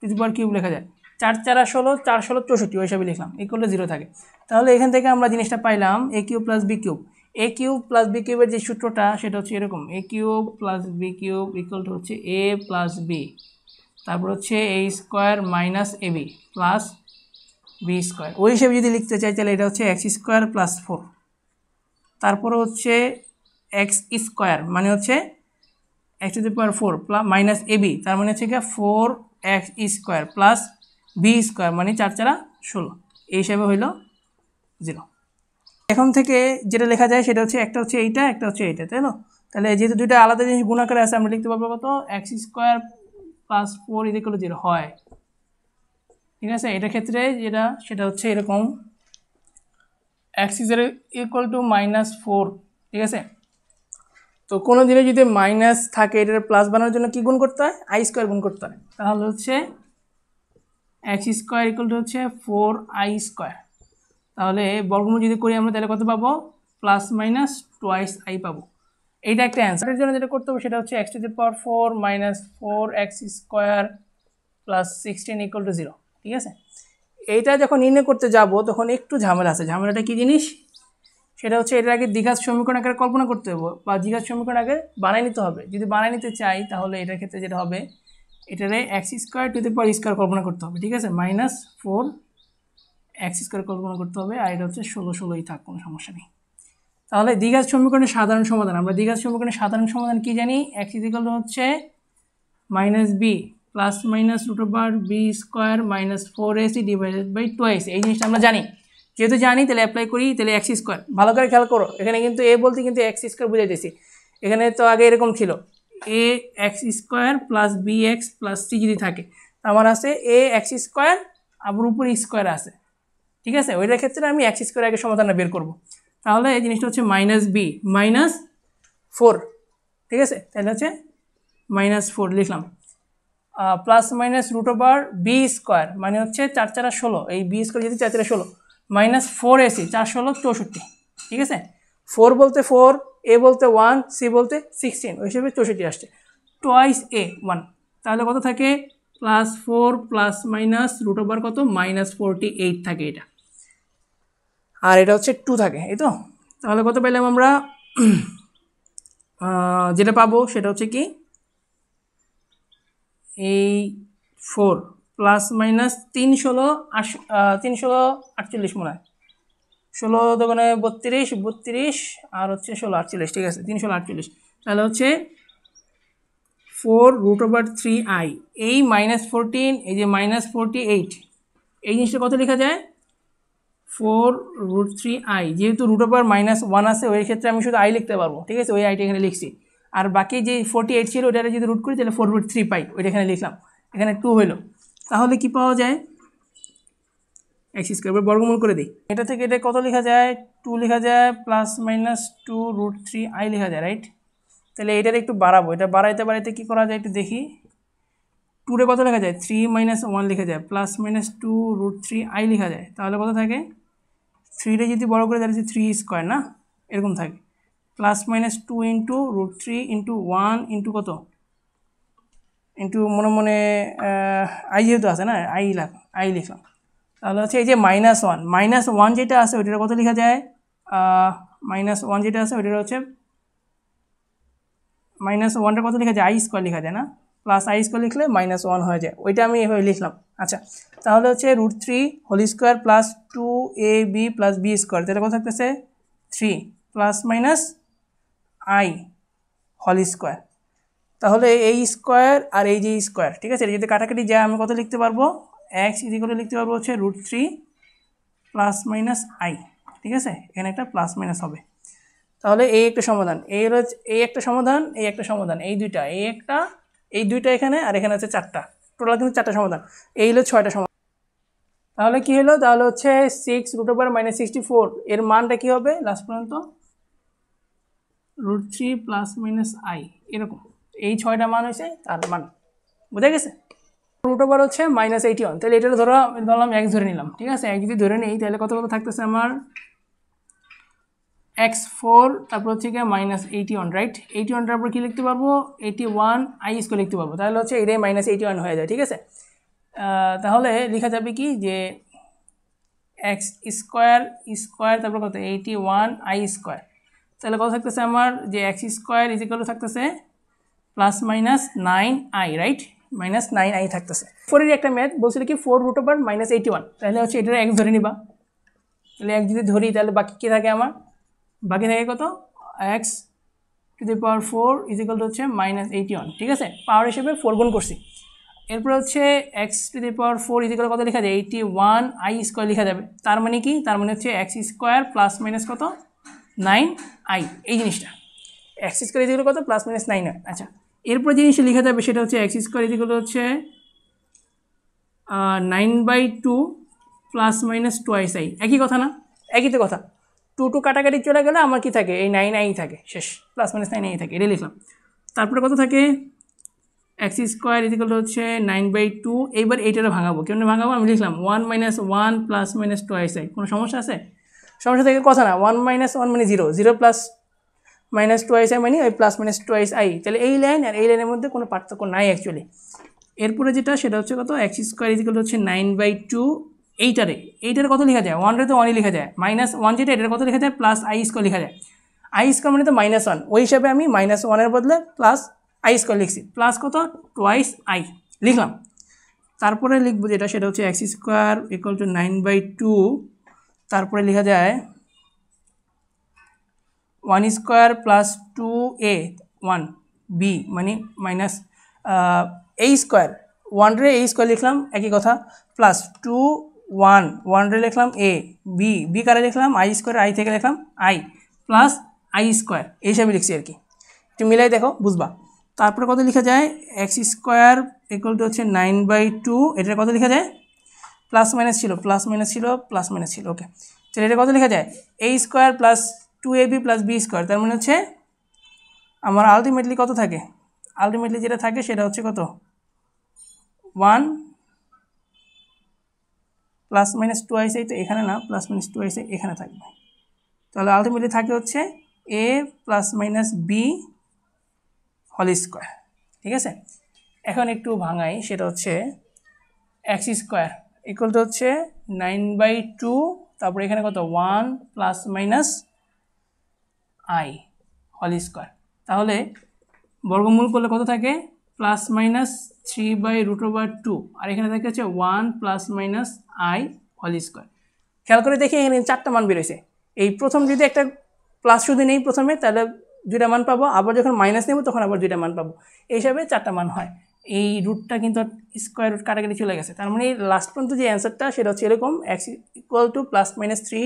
to the power cube লেখা যায় চার চার ষোলো চার ষোলো চৌষট্টি ওই হিসাবে লিখলাম এই করলে জিরো থাকে তাহলে এখান থেকে আমরা জিনিসটা পাইলাম a cube plus b cube a cube plus b কিউবের যে সূত্রটা সেটা হচ্ছে এরকম a cube plus b cube equal to হচ্ছে এ প্লাস বি তারপর হচ্ছে a square minus a b plus b square ওই হিসেবে যদি লিখতে চাই তাহলে এটা হচ্ছে এক্স স্কোয়ার প্লাস ফোর তারপরে হচ্ছে এক্স স্কোয়ার মানে হচ্ছে x to the power four plus minus a b তার মানে হচ্ছে গিয়ে four x square plus b square মানে চার চারা ষোলো এই হিসাবে হইল জিরো এখন থেকে যেটা লেখা যায় সেটা হচ্ছে একটা হচ্ছে এইটা একটা হচ্ছে এইটা তাই না তাহলে যেহেতু দুইটা আলাদা জিনিস গুণাকারে আছে আমরা লিখতে পারবো কত x square plus four equal zero হয় ঠিক আছে এটা ক্ষেত্রে যেটা সেটা হচ্ছে এরকম x is equal to minus four ঠিক আছে তো কোনো দিনে যদি মাইনাস থাকে এটার প্লাস বানানোর জন্য কী গুণ করতে হয় আই স্কোয়ার গুণ করতে হয় তাহলে হচ্ছে এক্স স্কোয়ার ইকুয়াল টু হচ্ছে ফোর আই স্কোয়ার তাহলে বর্গমূল যদি করি আমরা তাহলে কত পাবো প্লাস মাইনাস টোয়াইস আই পাবো এইটা একটা অ্যান্সারের জন্য যেটা করতে হবে সেটা হচ্ছে x to the power four minus four x square plus sixteen equal to zero ঠিক আছে এইটা যখন নির্ণয় করতে যাব তখন একটু ঝামেলা আছে ঝামেলাটা কী জিনিস সেটা হচ্ছে এটার আগে দীঘার সমীকরণ আকারে কল্পনা করতে হবে বা দীঘার সমীকরণ আগে বানাই নিতে হবে যদি বানাই নিতে চাই তাহলে এটার ক্ষেত্রে যেটা হবে এটারে x square to the power square কল্পনা করতে হবে ঠিক আছে মাইনাস ফোর এক্স স্কোয়ার কল্পনা করতে হবে আর এটা হচ্ছে ষোলো ষোলোই থাক কোনো সমস্যা নেই তাহলে দীঘার সমীকরণের সাধারণ সমাধান আমরা দীঘার সমীকরণের সাধারণ সমাধান কি জানি এক্স ইজিক্যাল হচ্ছে minus b plus minus root over b square minus four ac divided by twice এই জিনিসটা আমরা জানি যেহেতু জানি তাহলে অ্যাপ্লাই করি তাহলে এক্স স্কোয়ার ভালো করে খেয়াল করো এখানে কিন্তু এ বলতে কিন্তু এক্স স্কোয়ার বুঝাইতেছি এখানে তো আগে এরকম ছিল a x square plus b x plus c যদি থাকে আমার আছে এ এক্স স্কোয়ার আবার উপরে স্কোয়ার আছে ঠিক আছে ওইটার ক্ষেত্রে আমি এক্স স্কোয়ার আগে সমাধানটা বের করবো তাহলে এই জিনিসটা হচ্ছে মাইনাস বি মাইনাস ফোর ঠিক আছে তাহলে হচ্ছে মাইনাস ফোর লিখলাম plus minus root over b square মানে হচ্ছে চার চারা ষোলো এই বি স্কোয়ার যদি চার চারা ষোলো মাইনাস ফোর এসি চার ষোলো চৌষট্টি ঠিক আছে ফোর বলতে ফোর এ বলতে ওয়ান সি বলতে সিক্সটিন ওই হিসেবে চৌষট্টি আসছে টোয়াইস এ ওয়ান তাহলে কত থাকে plus four plus minus root over কত মাইনাস ফোরটি এইট থাকে এটা আর এটা হচ্ছে টু থাকে এই তো তাহলে কত পেলাম আমরা যেটা পাবো সেটা হচ্ছে কি এই ফোর প্লাস মাইনাস তিন ষোলো আশ তিন ষোলো আটচল্লিশ মনে হয় ষোলো দোকানে বত্রিশ বত্রিশ আর হচ্ছে ষোলো আটচল্লিশ ঠিক আছে তিন ষোলো আটচল্লিশ তাহলে হচ্ছে four root over three i এই মাইনাস ফোরটিন এই যে মাইনাস ফোরটি এইট এই জিনিসটা কত লেখা যায় ফোর রুট থ্রি আই যেহেতু রুট ওভার মাইনাস ওয়ান আছে ওই ক্ষেত্রে আমি শুধু আই লিখতে পারবো ঠিক আছে ওই আইটা এখানে লিখছি আর বাকি যে ফোর্টি এইট ছিল ওইটা যদি রুট করি তাহলে ফোর রুট থ্রি পাই ওইটা এখানে লিখলাম এখানে টু হলো তাহলে কি পাওয়া যায় এক্স স্কোয়ার বর্গমূল করে দিই এটা থেকে এটা কত লেখা যায় টু লেখা যায় plus minus two root three i লেখা যায় রাইট তাহলে এটার একটু বাড়াবো এটা বাড়াইতে বাড়াইতে কী করা যায় একটু দেখি টুরে কত লেখা যায় থ্রি মাইনাস ওয়ান লেখা যায় plus minus two root three i লেখা যায় তাহলে কত থাকে থ্রিটা যদি বড় করে তাহলে থ্রি স্কোয়ার না এরকম থাকে plus minus two into root three into one into কত ইন্টু মনে মনে আই যেহেতু আছে না আই লাখ আই লিখলাম তাহলে হচ্ছে এই যে মাইনাস ওয়ান মাইনাস ওয়ান যেটা আছে ওইটার কত লেখা যায় মাইনাস ওয়ান যেটা আছে ওইটার হচ্ছে মাইনাস ওয়ানটার কত লেখা যায় আই স্কোয়ার লেখা যায় না প্লাস আই স্কোয়ার লিখলে মাইনাস ওয়ান হয়ে যায় ওইটা আমি এভাবে লিখলাম আচ্ছা তাহলে হচ্ছে root three whole square plus two a b plus b square তাহলে কত থাকতেছে three plus minus i whole square তাহলে এই স্কোয়ার আর এই যে স্কোয়ার ঠিক আছে যদি কাটাকাটি যায় আমি কত লিখতে পারবো এক্স ইজি করে লিখতে পারবো হচ্ছে root three plus minus i ঠিক আছে এখানে একটা প্লাস মাইনাস হবে তাহলে এই একটা সমাধান এই এই একটা সমাধান এই একটা সমাধান এই দুইটা এই একটা এই দুইটা এখানে আর এখানে আছে চারটা টোটাল কিন্তু চারটা সমাধান এই হলো ছয়টা সমাধান তাহলে কি হলো তাহলে হচ্ছে six root over minus sixty four এর মানটা কী হবে লাস্ট পর্যন্ত root three plus minus i এরকম এই ছয়টা মান হয়েছে তার মান বুঝা গেছে রুট ওভার হচ্ছে মাইনাস এইটি ওয়ান তাহলে এটা ধরো ধরলাম এক ধরে নিলাম ঠিক আছে এক যদি ধরে নিই তাহলে কত কত থাকতেছে আমার এক্স ফোর তারপর হচ্ছে গিয়ে minus eighty one right eighty ওয়ানটার পর কী লিখতে পারবো এইটি ওয়ান আই স্কোয়ার লিখতে পারবো তাহলে হচ্ছে এটাই মাইনাস এইটি ওয়ান হয়ে যায় ঠিক আছে তাহলে লেখা যাবে কি যে এক্স স্কোয়ার স্কোয়ার তারপর কত এইটি ওয়ান আই স্কোয়ার তাহলে কত থাকতেছে আমার যে এক্স স্কোয়ার ইজিক্যাল থাকতেছে plus minus nine i right minus nine i থাকতেছে ফোরের একটা ম্যাথ বলছিল কি four root over minus eighty one তাহলে হচ্ছে এটার এক ধরে নিবা তাহলে এক যদি ধরি তাহলে বাকি কী থাকে আমার বাকি থাকে কত x to the power four is equal two হচ্ছে মাইনাস এইটি ওয়ান ঠিক আছে পাওয়ার হিসেবে ফোর গুণ করছি এরপরে হচ্ছে x to the power four is equal কত লেখা যায় এইটি ওয়ান আই স্কোয়ার লেখা যাবে তার মানে কি তার মানে হচ্ছে এক্স স্কোয়ার প্লাস মাইনাস কত নাইন আই এই জিনিসটা এক্স স্কোয়ার ইজিক্যাল কত প্লাস মাইনাস নাইন হয় আচ্ছা এরপরে যে জিনিসটা লেখা যাবে সেটা হচ্ছে এক্স স্কোয়ার ইজিক্যাল হচ্ছে nine by two plus minus two ice i একই কথা না একই তো কথা টু টু কাটাকাটি চলে গেলে আমার কি থাকে এই নাইন আই থাকে শেষ প্লাস মাইনাস নাইন আই থাকে এটা লিখলাম তারপরে কত থাকে এক্স স্কোয়ার ইজিক্যাল হচ্ছে নাইন বাই টু এইবার এইটারে ভাঙাবো কেমন ভাঙাবো আমি লিখলাম one minus one plus minus two i কোনো সমস্যা আছে সমস্যা থেকে কথা না ওয়ান মাইনাস ওয়ান মানে zero zero plus minus twice i মানে ওই plus minus two ice i তাহলে এই লাইন আর এই লাইনের মধ্যে কোনো পার্থক্য নাই অ্যাকচুয়ালি এরপরে যেটা সেটা হচ্ছে কত এক্স স্কোয়ার ইজিক্যাল হচ্ছে নাইন বাই টু এইটারে এইটার কত লেখা যায় ওয়ান রে তো ওয়ানই লেখা যায় মাইনাস ওয়ান যেটা এটার কত লেখা যায় প্লাস আই স্কোয়ার লেখা যায় আই স্কোয়ার মানে তো মাইনাস ওয়ান ওই হিসাবে আমি মাইনাস ওয়ানের বদলে প্লাস আই স্কোয়ার লিখছি প্লাস কত টোয়াইস আই লিখলাম তারপরে লিখবো যেটা সেটা হচ্ছে x square equal to nine by two তারপরে লেখা যায় one square plus two a one b মানে মাইনাস এই স্কোয়ার ওয়ান রে এই স্কোয়ার লিখলাম একই কথা প্লাস টু ওয়ান ওয়ানরে লিখলাম এ বি বি কারে লিখলাম আই স্কোয়ার আই থেকে লিখলাম আই প্লাস আই স্কোয়ার এইসবই লিখছি আর কি একটু মিলাই দেখো বুঝবা তারপরে কত লেখা যায় এক্স স্কোয়ার ইকুয়াল টু হচ্ছে নাইন বাই টু এটার কত লেখা যায় প্লাস মাইনাস ছিল প্লাস মাইনাস ছিল প্লাস মাইনাস ছিল ওকে তাহলে এটা কত লেখা যায় a square plus two a b plus b square তার মানে হচ্ছে আমার আলটিমেটলি কত থাকে আলটিমেটলি যেটা থাকে সেটা হচ্ছে কত one plus minus two twice eight এখানে না প্লাস মাইনাস টু আইস এখানে থাকবে তাহলে আলটিমেটলি থাকে হচ্ছে a plus minus b whole square ঠিক আছে এখন একটু ভাঙাই সেটা হচ্ছে এক্স স্কোয়ার ইকুয়াল টু হচ্ছে নাইন বাই টু তারপরে এখানে কত ওয়ান প্লাস মাইনাস আই হল স্কোয়ার তাহলে বর্গমূল করলে কত থাকে plus minus three by root over two আর এখানে দেখা যাচ্ছে ওয়ান প্লাস মাইনাস আই হল স্কোয়ার খেয়াল করে দেখি এখানে চারটা মান বেরোয়েছে এই প্রথম যদি একটা প্লাস শুধু নেই প্রথমে তাহলে দুইটা মান পাবো আবার যখন মাইনাস নেব তখন আবার দুইটা মান পাবো এই চারটা মান হয় এই রুটটা কিন্তু স্কোয়ার রুট কাটাকাটি চলে গেছে তার মানে লাস্ট পর্যন্ত যে অ্যান্সারটা সেটা হচ্ছে এরকম x equal to plus minus three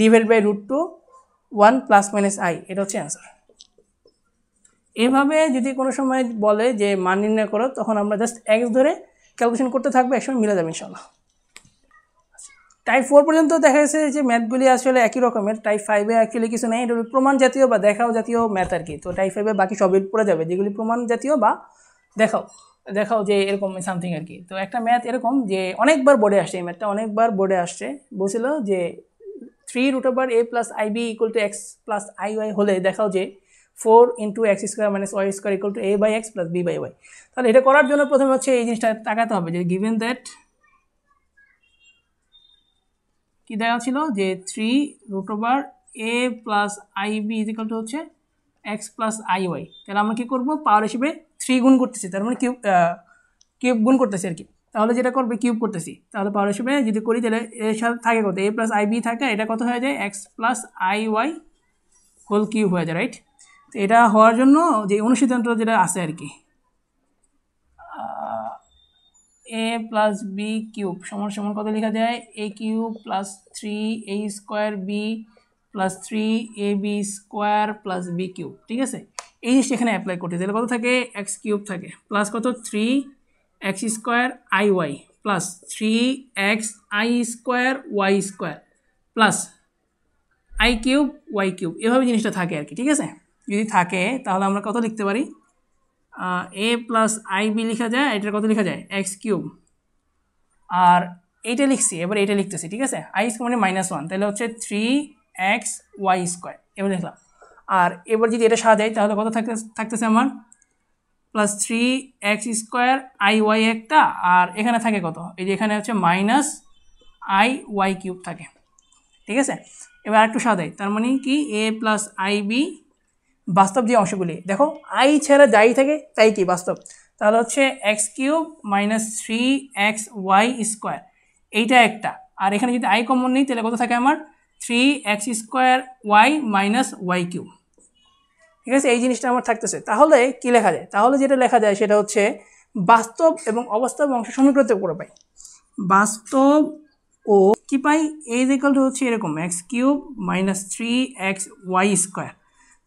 divide by root two one plus minus i এটা হচ্ছে অ্যান্সার এভাবে যদি কোনো সময় বলে যে মান নির্ণয় করো তখন আমরা জাস্ট এক্স ধরে ক্যালকুলেশন করতে থাকবো একসময় মিলে যাবে ইনশাল্লাহ টাইপ ফোর পর্যন্ত দেখা গেছে যে ম্যাথগুলি আসলে একই রকমের টাইপ ফাইভে অ্যাকচুয়ালি কিছু নেই এটা প্রমাণ জাতীয় বা দেখাও জাতীয় ম্যাথ আর কি তো টাইপ ফাইভে বাকি সবই পড়ে যাবে যেগুলি প্রমাণ জাতীয় বা দেখাও দেখাও যে এরকম সামথিং আর কি তো একটা ম্যাথ এরকম যে অনেকবার বোর্ডে আসছে এই ম্যাথটা অনেকবার বোর্ডে আসছে বলছিল যে three root over a plus i b equal to x plus i y হলে দেখাও যে four into x square minus y square equal to a by x plus b by y তাহলে এটা করার জন্য প্রথমে হচ্ছে এই জিনিসটা তাকাতে হবে যে গিভেন দ্যাট কি দেখা ছিল যে three root over a plus i b equal to হচ্ছে এক্স প্লাস আই ওয়াই তাহলে আমরা কী করবো পাওয়ার হিসেবে থ্রি গুণ করতেছি তার মানে কিউব কিউব গুণ করতেছি আর কি তাহলে যেটা করবে কিউব করতেছি তাহলে পাওয়ার হিসেবে যদি করি তাহলে এর সাথে থাকে কত এ প্লাস আই বি থাকে এটা কত হয়ে যায় x plus i y whole cube হয়ে যায় রাইট এটা হওয়ার জন্য যে অনুসিদ্ধান্ত যেটা আছে আর কি এ প্লাস বি কিউব সমান সমান কত লেখা যায় a cube plus three a square b plus three a b square plus b cube ঠিক আছে এই জিনিসটা এখানে অ্যাপ্লাই করতে তাহলে কত থাকে এক্স কিউব থাকে প্লাস কত three x square i y plus three x i square y square plus i cube y cube এভাবে জিনিসটা থাকে আর কি ঠিক আছে যদি থাকে তাহলে আমরা কত লিখতে পারি এ প্লাস আই বি লেখা যায় এটার কত লেখা যায় এক্স কিউব আর এইটা লিখছি এবার এটা লিখতেছি ঠিক আছে আই স্কোয়ার মানে মাইনাস ওয়ান তাহলে হচ্ছে থ্রি এক্স ওয়াই স্কোয়ার এবার লিখলাম আর এবার যদি এটা সাজাই তাহলে কত থাকতে থাকতেছে আমার plus three x square i y একটা আর এখানে থাকে কত এই যে এখানে হচ্ছে মাইনাস আই ওয়াই কিউব থাকে ঠিক আছে এবার একটু সাজাই তার মানে কি এ প্লাস আই বি বাস্তব যে অংশগুলি দেখো আই ছাড়া যাই থাকে তাই কি বাস্তব তাহলে হচ্ছে x cube minus three x y square এইটা একটা আর এখানে যদি আই কমন নেই তাহলে কত থাকে আমার three x square y minus y cube ঠিক আছে এই জিনিসটা আমার থাকতেছে তাহলে কি লেখা যায় তাহলে যেটা লেখা যায় সেটা হচ্ছে বাস্তব এবং অবাস্তব অংশ সমীকৃত করে পাই বাস্তব ও কি পাই এই রেকল্ড হচ্ছে এরকম x cube minus three x y square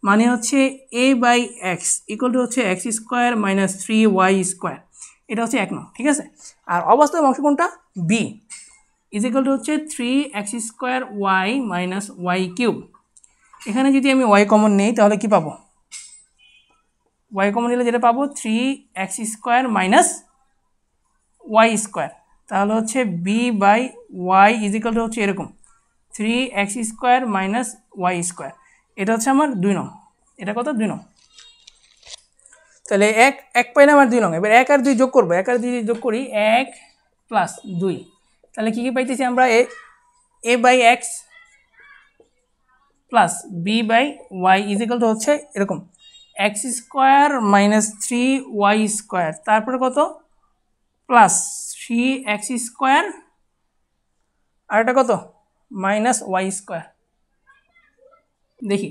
মানে হচ্ছে a by x equal to হচ্ছে x square minus three y square এটা হচ্ছে এক নং ঠিক আছে আর অবস্থায় অংশ কোনটা বি ইজ ইকুয়াল টু হচ্ছে three x square y minus y cube এখানে যদি আমি ওয়াই কমন নেই তাহলে কি পাবো ওয়াই কমন নিলে যেটা পাবো three x square minus y square তাহলে হচ্ছে b by y is equal to হচ্ছে এরকম three x square minus y square এটা হচ্ছে আমার দুই নং এটা কত দুই নং তাহলে এক এক পাইলাম আমার দুই নং এবার এক আর দুই যোগ করবো এক আর দুই যোগ করি এক প্লাস দুই তাহলে কী কী পাইতেছি আমরা a a by x plus b by y is equal তো হচ্ছে এরকম x square minus three y square তারপরে কত প্লাস থ্রি এক্স স্কোয়ার আর এটা কত মাইনাস ওয়াই স্কোয়ার দেখি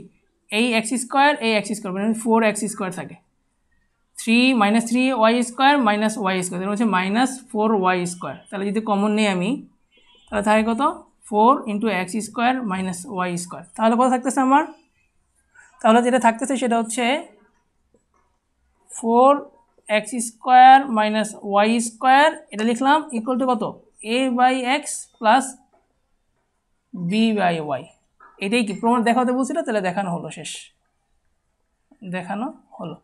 এই এক্স স্কোয়ার এই এক্স স্কোয়ার মানে ফোর এক্স স্কোয়ার থাকে three minus three y square minus y square তাহলে হচ্ছে মাইনাস ফোর ওয়াই স্কোয়ার তাহলে যদি কমন নেই আমি তাহলে থাকে কত four into x square minus y square তাহলে কত থাকতেছে আমার তাহলে যেটা থাকতেছে সেটা হচ্ছে four x square minus y square এটা লিখলাম ইকুয়াল টু কত a by x plus b by y এটাই কি প্রমাণ দেখাতে বলছিল তাহলে দেখানো হলো শেষ দেখানো হলো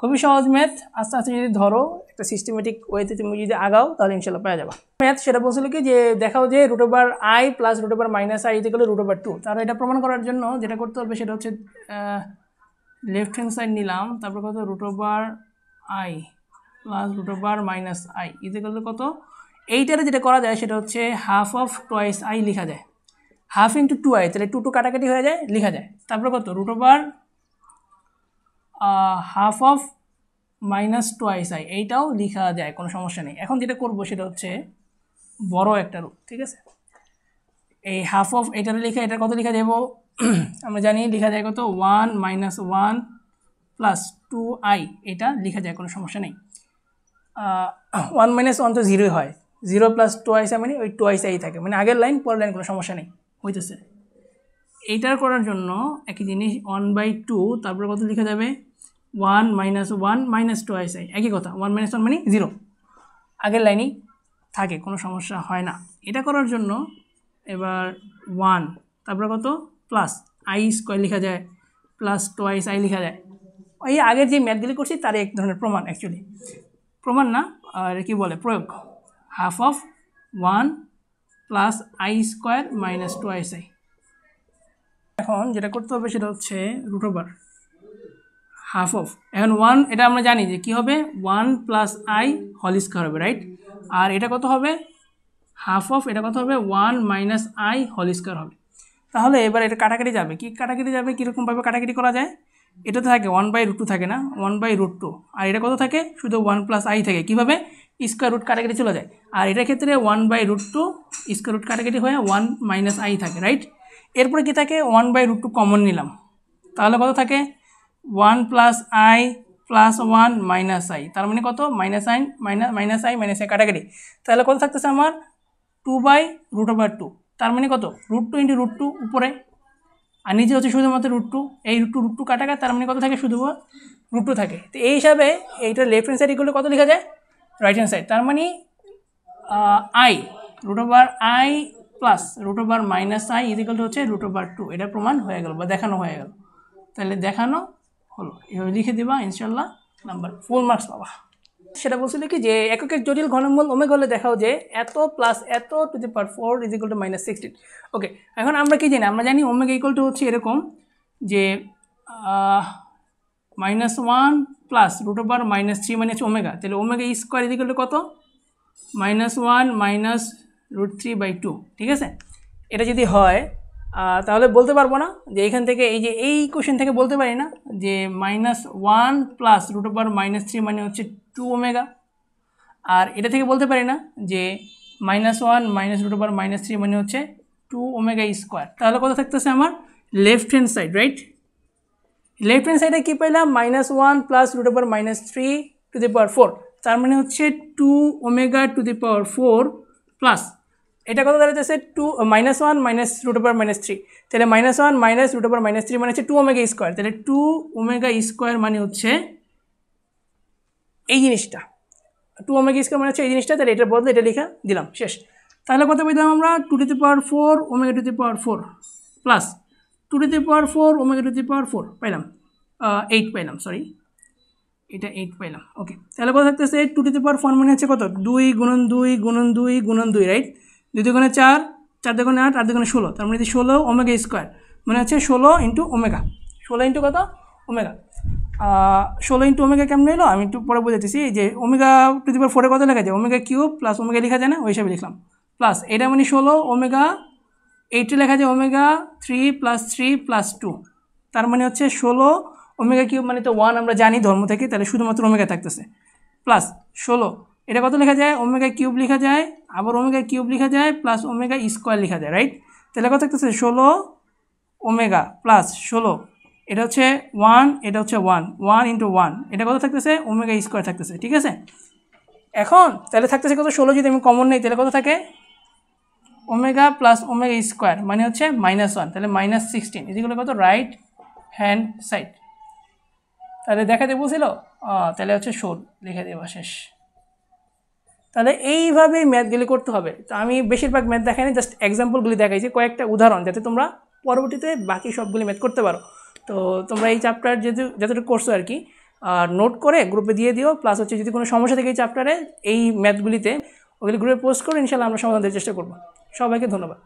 খুবই সহজ ম্যাথ আস্তে আস্তে যদি ধরো একটা সিস্টেমেটিক ওয়েতে তুমি যদি আগাও তাহলে ইনশাল্লাহ পাওয়া যাবা ম্যাথ সেটা বলছিল কি যে দেখাও যে root over i plus root over minus i ইতে গেলে রুট ওভার টু তাহলে এটা প্রমাণ করার জন্য যেটা করতে হবে সেটা হচ্ছে লেফট হ্যান্ড সাইড নিলাম তারপর কত root over i plus root over minus i ইতে গেলে কত এইটারে যেটা করা যায় সেটা হচ্ছে হাফ অফ টয়েস আই লেখা যায় হাফ ইন্টু টু আই তাহলে টু টু কাটাকাটি হয়ে যায় লেখা যায় তারপরে কত root over half of minus two ice i এইটাও লেখা যায় কোনো সমস্যা নেই এখন যেটা করবো সেটা হচ্ছে বড় একটা রুট ঠিক আছে এই হাফ অফ এটারে লেখা এটা কত লেখা যাব আমরা জানি লেখা যায় কত one minus one plus two i এটা লেখা যায় কোনো সমস্যা নেই ওয়ান মাইনাস ওয়ান তো জিরোই হয় জিরো প্লাস টু আইস মানে ওই টু আইস আই থাকে মানে আগের লাইন পরের লাইন কোনো সমস্যা নেই হইতেছে এইটার করার জন্য একই জিনিস ওয়ান বাই টু তারপরে কত লেখা যাবে one minus one minus two আইসাই একই কথা ওয়ান মাইনাস ওয়ান মানে জিরো আগের লাইনই থাকে কোনো সমস্যা হয় না এটা করার জন্য এবার ওয়ান তারপরে কত প্লাস আই স্কোয়ার লেখা যায় প্লাস টু আইস আই লেখা যায় এই আগের যে ম্যাথগুলি করছি তার এক ধরনের প্রমাণ অ্যাকচুয়ালি প্রমাণ না আর কি বলে প্রয়োগ half of one plus i square minus two ice i এখন যেটা করতে হবে সেটা হচ্ছে রুট ওভার হাফ অফ এখন ওয়ান এটা আমরা জানি যে কি হবে ওয়ান প্লাস আই হল স্কোয়ার হবে রাইট আর এটা কত হবে হাফ অফ এটা কত হবে ওয়ান মাইনাস আই হল স্কোয়ার হবে তাহলে এবার এটা কাটাকাটি যাবে কি কাটাকাটি যাবে কীরকমভাবে কাটাকাটি করা যায় এটা থাকে ওয়ান বাই রুট টু থাকে না ওয়ান বাই রুট টু আর এটা কত থাকে শুধু ওয়ান প্লাস আই থাকে কীভাবে স্কোয়ার রুট কাটাকাটি চলে যায় আর এটার ক্ষেত্রে one by root two square root কাটাকাটি হয়ে ওয়ান মাইনাস আই থাকে রাইট এরপরে কি থাকে one by root two common নিলাম তাহলে কত থাকে one plus i plus one minus i তার মানে কত minus i minus minus i minus i কাটাকাটি তাহলে কত থাকতেছে আমার two by root over two তার মানে কত root two into root two উপরে আর নিজে হচ্ছে শুধুমাত্র রুট টু এই রুট টু রুট টু কাটাকাটি তার মানে কত থাকে শুধু রুট টু থাকে তো এই হিসাবে এইটা লেফট হ্যান্ড সাইড ইকুয়াল কত লেখা যায় রাইট হ্যান্ড সাইড তার মানে i root over i plus root over minus i equal two হচ্ছে রুট ওভার টু এটা প্রমাণ হয়ে গেল বা দেখানো হয়ে গেল তাহলে দেখানো হলো এভাবে লিখে দেবা ইনশাল্লাহ নাম্বার ফোর মার্কস পাবা সেটা বলছিল কি যে এককের জটিল ঘনমূল ওমে গলে দেখাও যে এত প্লাস এত to the power four is two minus sixteen okay এখন আমরা কি জানি আমরা জানি ওমেগ ইকুয়াল টু হচ্ছে এরকম যে minus one plus root over minus three মানে হচ্ছে ওমেগা তাহলে ওমেগা স্কোয়ার e এদিকে হলে কত minus one minus root three by two ঠিক আছে এটা যদি হয় তাহলে বলতে পারবো না যে এখান থেকে এই যে এই কোশ্চেন থেকে বলতে পারি না যে minus one plus root over minus three মানে হচ্ছে টু ওমেগা আর এটা থেকে বলতে পারি না যে minus one minus root over minus three মানে হচ্ছে টু ওমেগা স্কোয়ার তাহলে কত থাকতেছে আমার left hand side right left hand সাইডে কী পেলাম minus one plus root over minus three to the power four তার মানে হচ্ছে two omega to the power four plus এটা কত দাঁড়াচ্ছে two minus one minus root over minus three তাহলে minus one minus root over minus three মানে হচ্ছে two omega square তাহলে টু ওমেগা স্কোয়ার মানে হচ্ছে এই জিনিসটা টু ওমেগা স্কোয়ার মানে হচ্ছে এই জিনিসটা তাহলে এটার বদলে এটা লিখা দিলাম শেষ তাহলে কত পেতাম আমরা two to the power four omega to the power four plus two to the power four omega to the power four পাইলাম এইট পাইলাম সরি এটা এইট পাইলাম ওকে তাহলে কথা থাকতেছে two to the power four মানে হচ্ছে কত দুই গুণন দুই গুণন দুই গুণন দুই রাইট দুই দুগুণে চার চার দুগুণে আট আট দুগুণে ষোলো তার মানে ষোলো ওমেগা স্কোয়ার মানে হচ্ছে ষোলো ইন্টু ওমেগা ষোলো ইন্টু কত ওমেগা ষোলো ইন্টু ওমেগা কেমন এলো আমি একটু পরে বুঝাতেছি যে ওমেগা টু দি পাওয়ার ফোরে কত লেখা যায় ওমেগা কিউব প্লাস ওমেগা লেখা যায় না ওই হিসাবে লিখলাম প্লাস এটা মানে ষোলো ওমেগা এইটি লেখা যায় omega three plus three plus two তার মানে হচ্ছে ষোলো ওমেগা কিউব মানে তো ওয়ান আমরা জানি ধর্ম থেকে তাহলে শুধুমাত্র ওমেগা থাকতেছে প্লাস ষোলো এটা কত লেখা যায় ওমেগা কিউব লেখা যায় আবার ওমেগা কিউব লেখা যায় প্লাস ওমেগা স্কোয়ার লেখা যায় রাইট তাহলে কত থাকতেছে ষোলো ওমেগা প্লাস ষোলো এটা হচ্ছে ওয়ান এটা হচ্ছে ওয়ান ওয়ান ইন্টু ওয়ান এটা কত থাকতেছে ওমেগা স্কোয়ার থাকতেছে ঠিক আছে এখন তাহলে থাকতেছে কত ষোলো যদি আমি কমন নেই তাহলে কত থাকে ওমেগা প্লাস ওমেগা স্কোয়ার মানে হচ্ছে মাইনাস ওয়ান তাহলে মাইনাস সিক্সটিন এদিকগুলো কত রাইট হ্যান্ড সাইড তাহলে দেখাতে বলছিল তাহলে হচ্ছে শোল লিখে দেওয়া শেষ তাহলে এইভাবেই ম্যাথগুলি করতে হবে তো আমি বেশিরভাগ ম্যাথ দেখাইনি জাস্ট এক্সাম্পলগুলি দেখাইছি কয়েকটা উদাহরণ যাতে তোমরা পরবর্তীতে বাকি সবগুলি ম্যাথ করতে পারো তো তোমরা এই চ্যাপ্টার যেহেতু যতটুকু করছো আর কি আর নোট করে গ্রুপে দিয়ে দিও প্লাস হচ্ছে যদি কোনো সমস্যা থাকে এই চ্যাপ্টারে এই ম্যাথগুলিতে ওগুলি গ্রুপে পোস্ট করে ইনশাল্লাহ আমরা সমাধান দেওয়ার চেষ্টা করবো সবাইকে ধন্যবাদ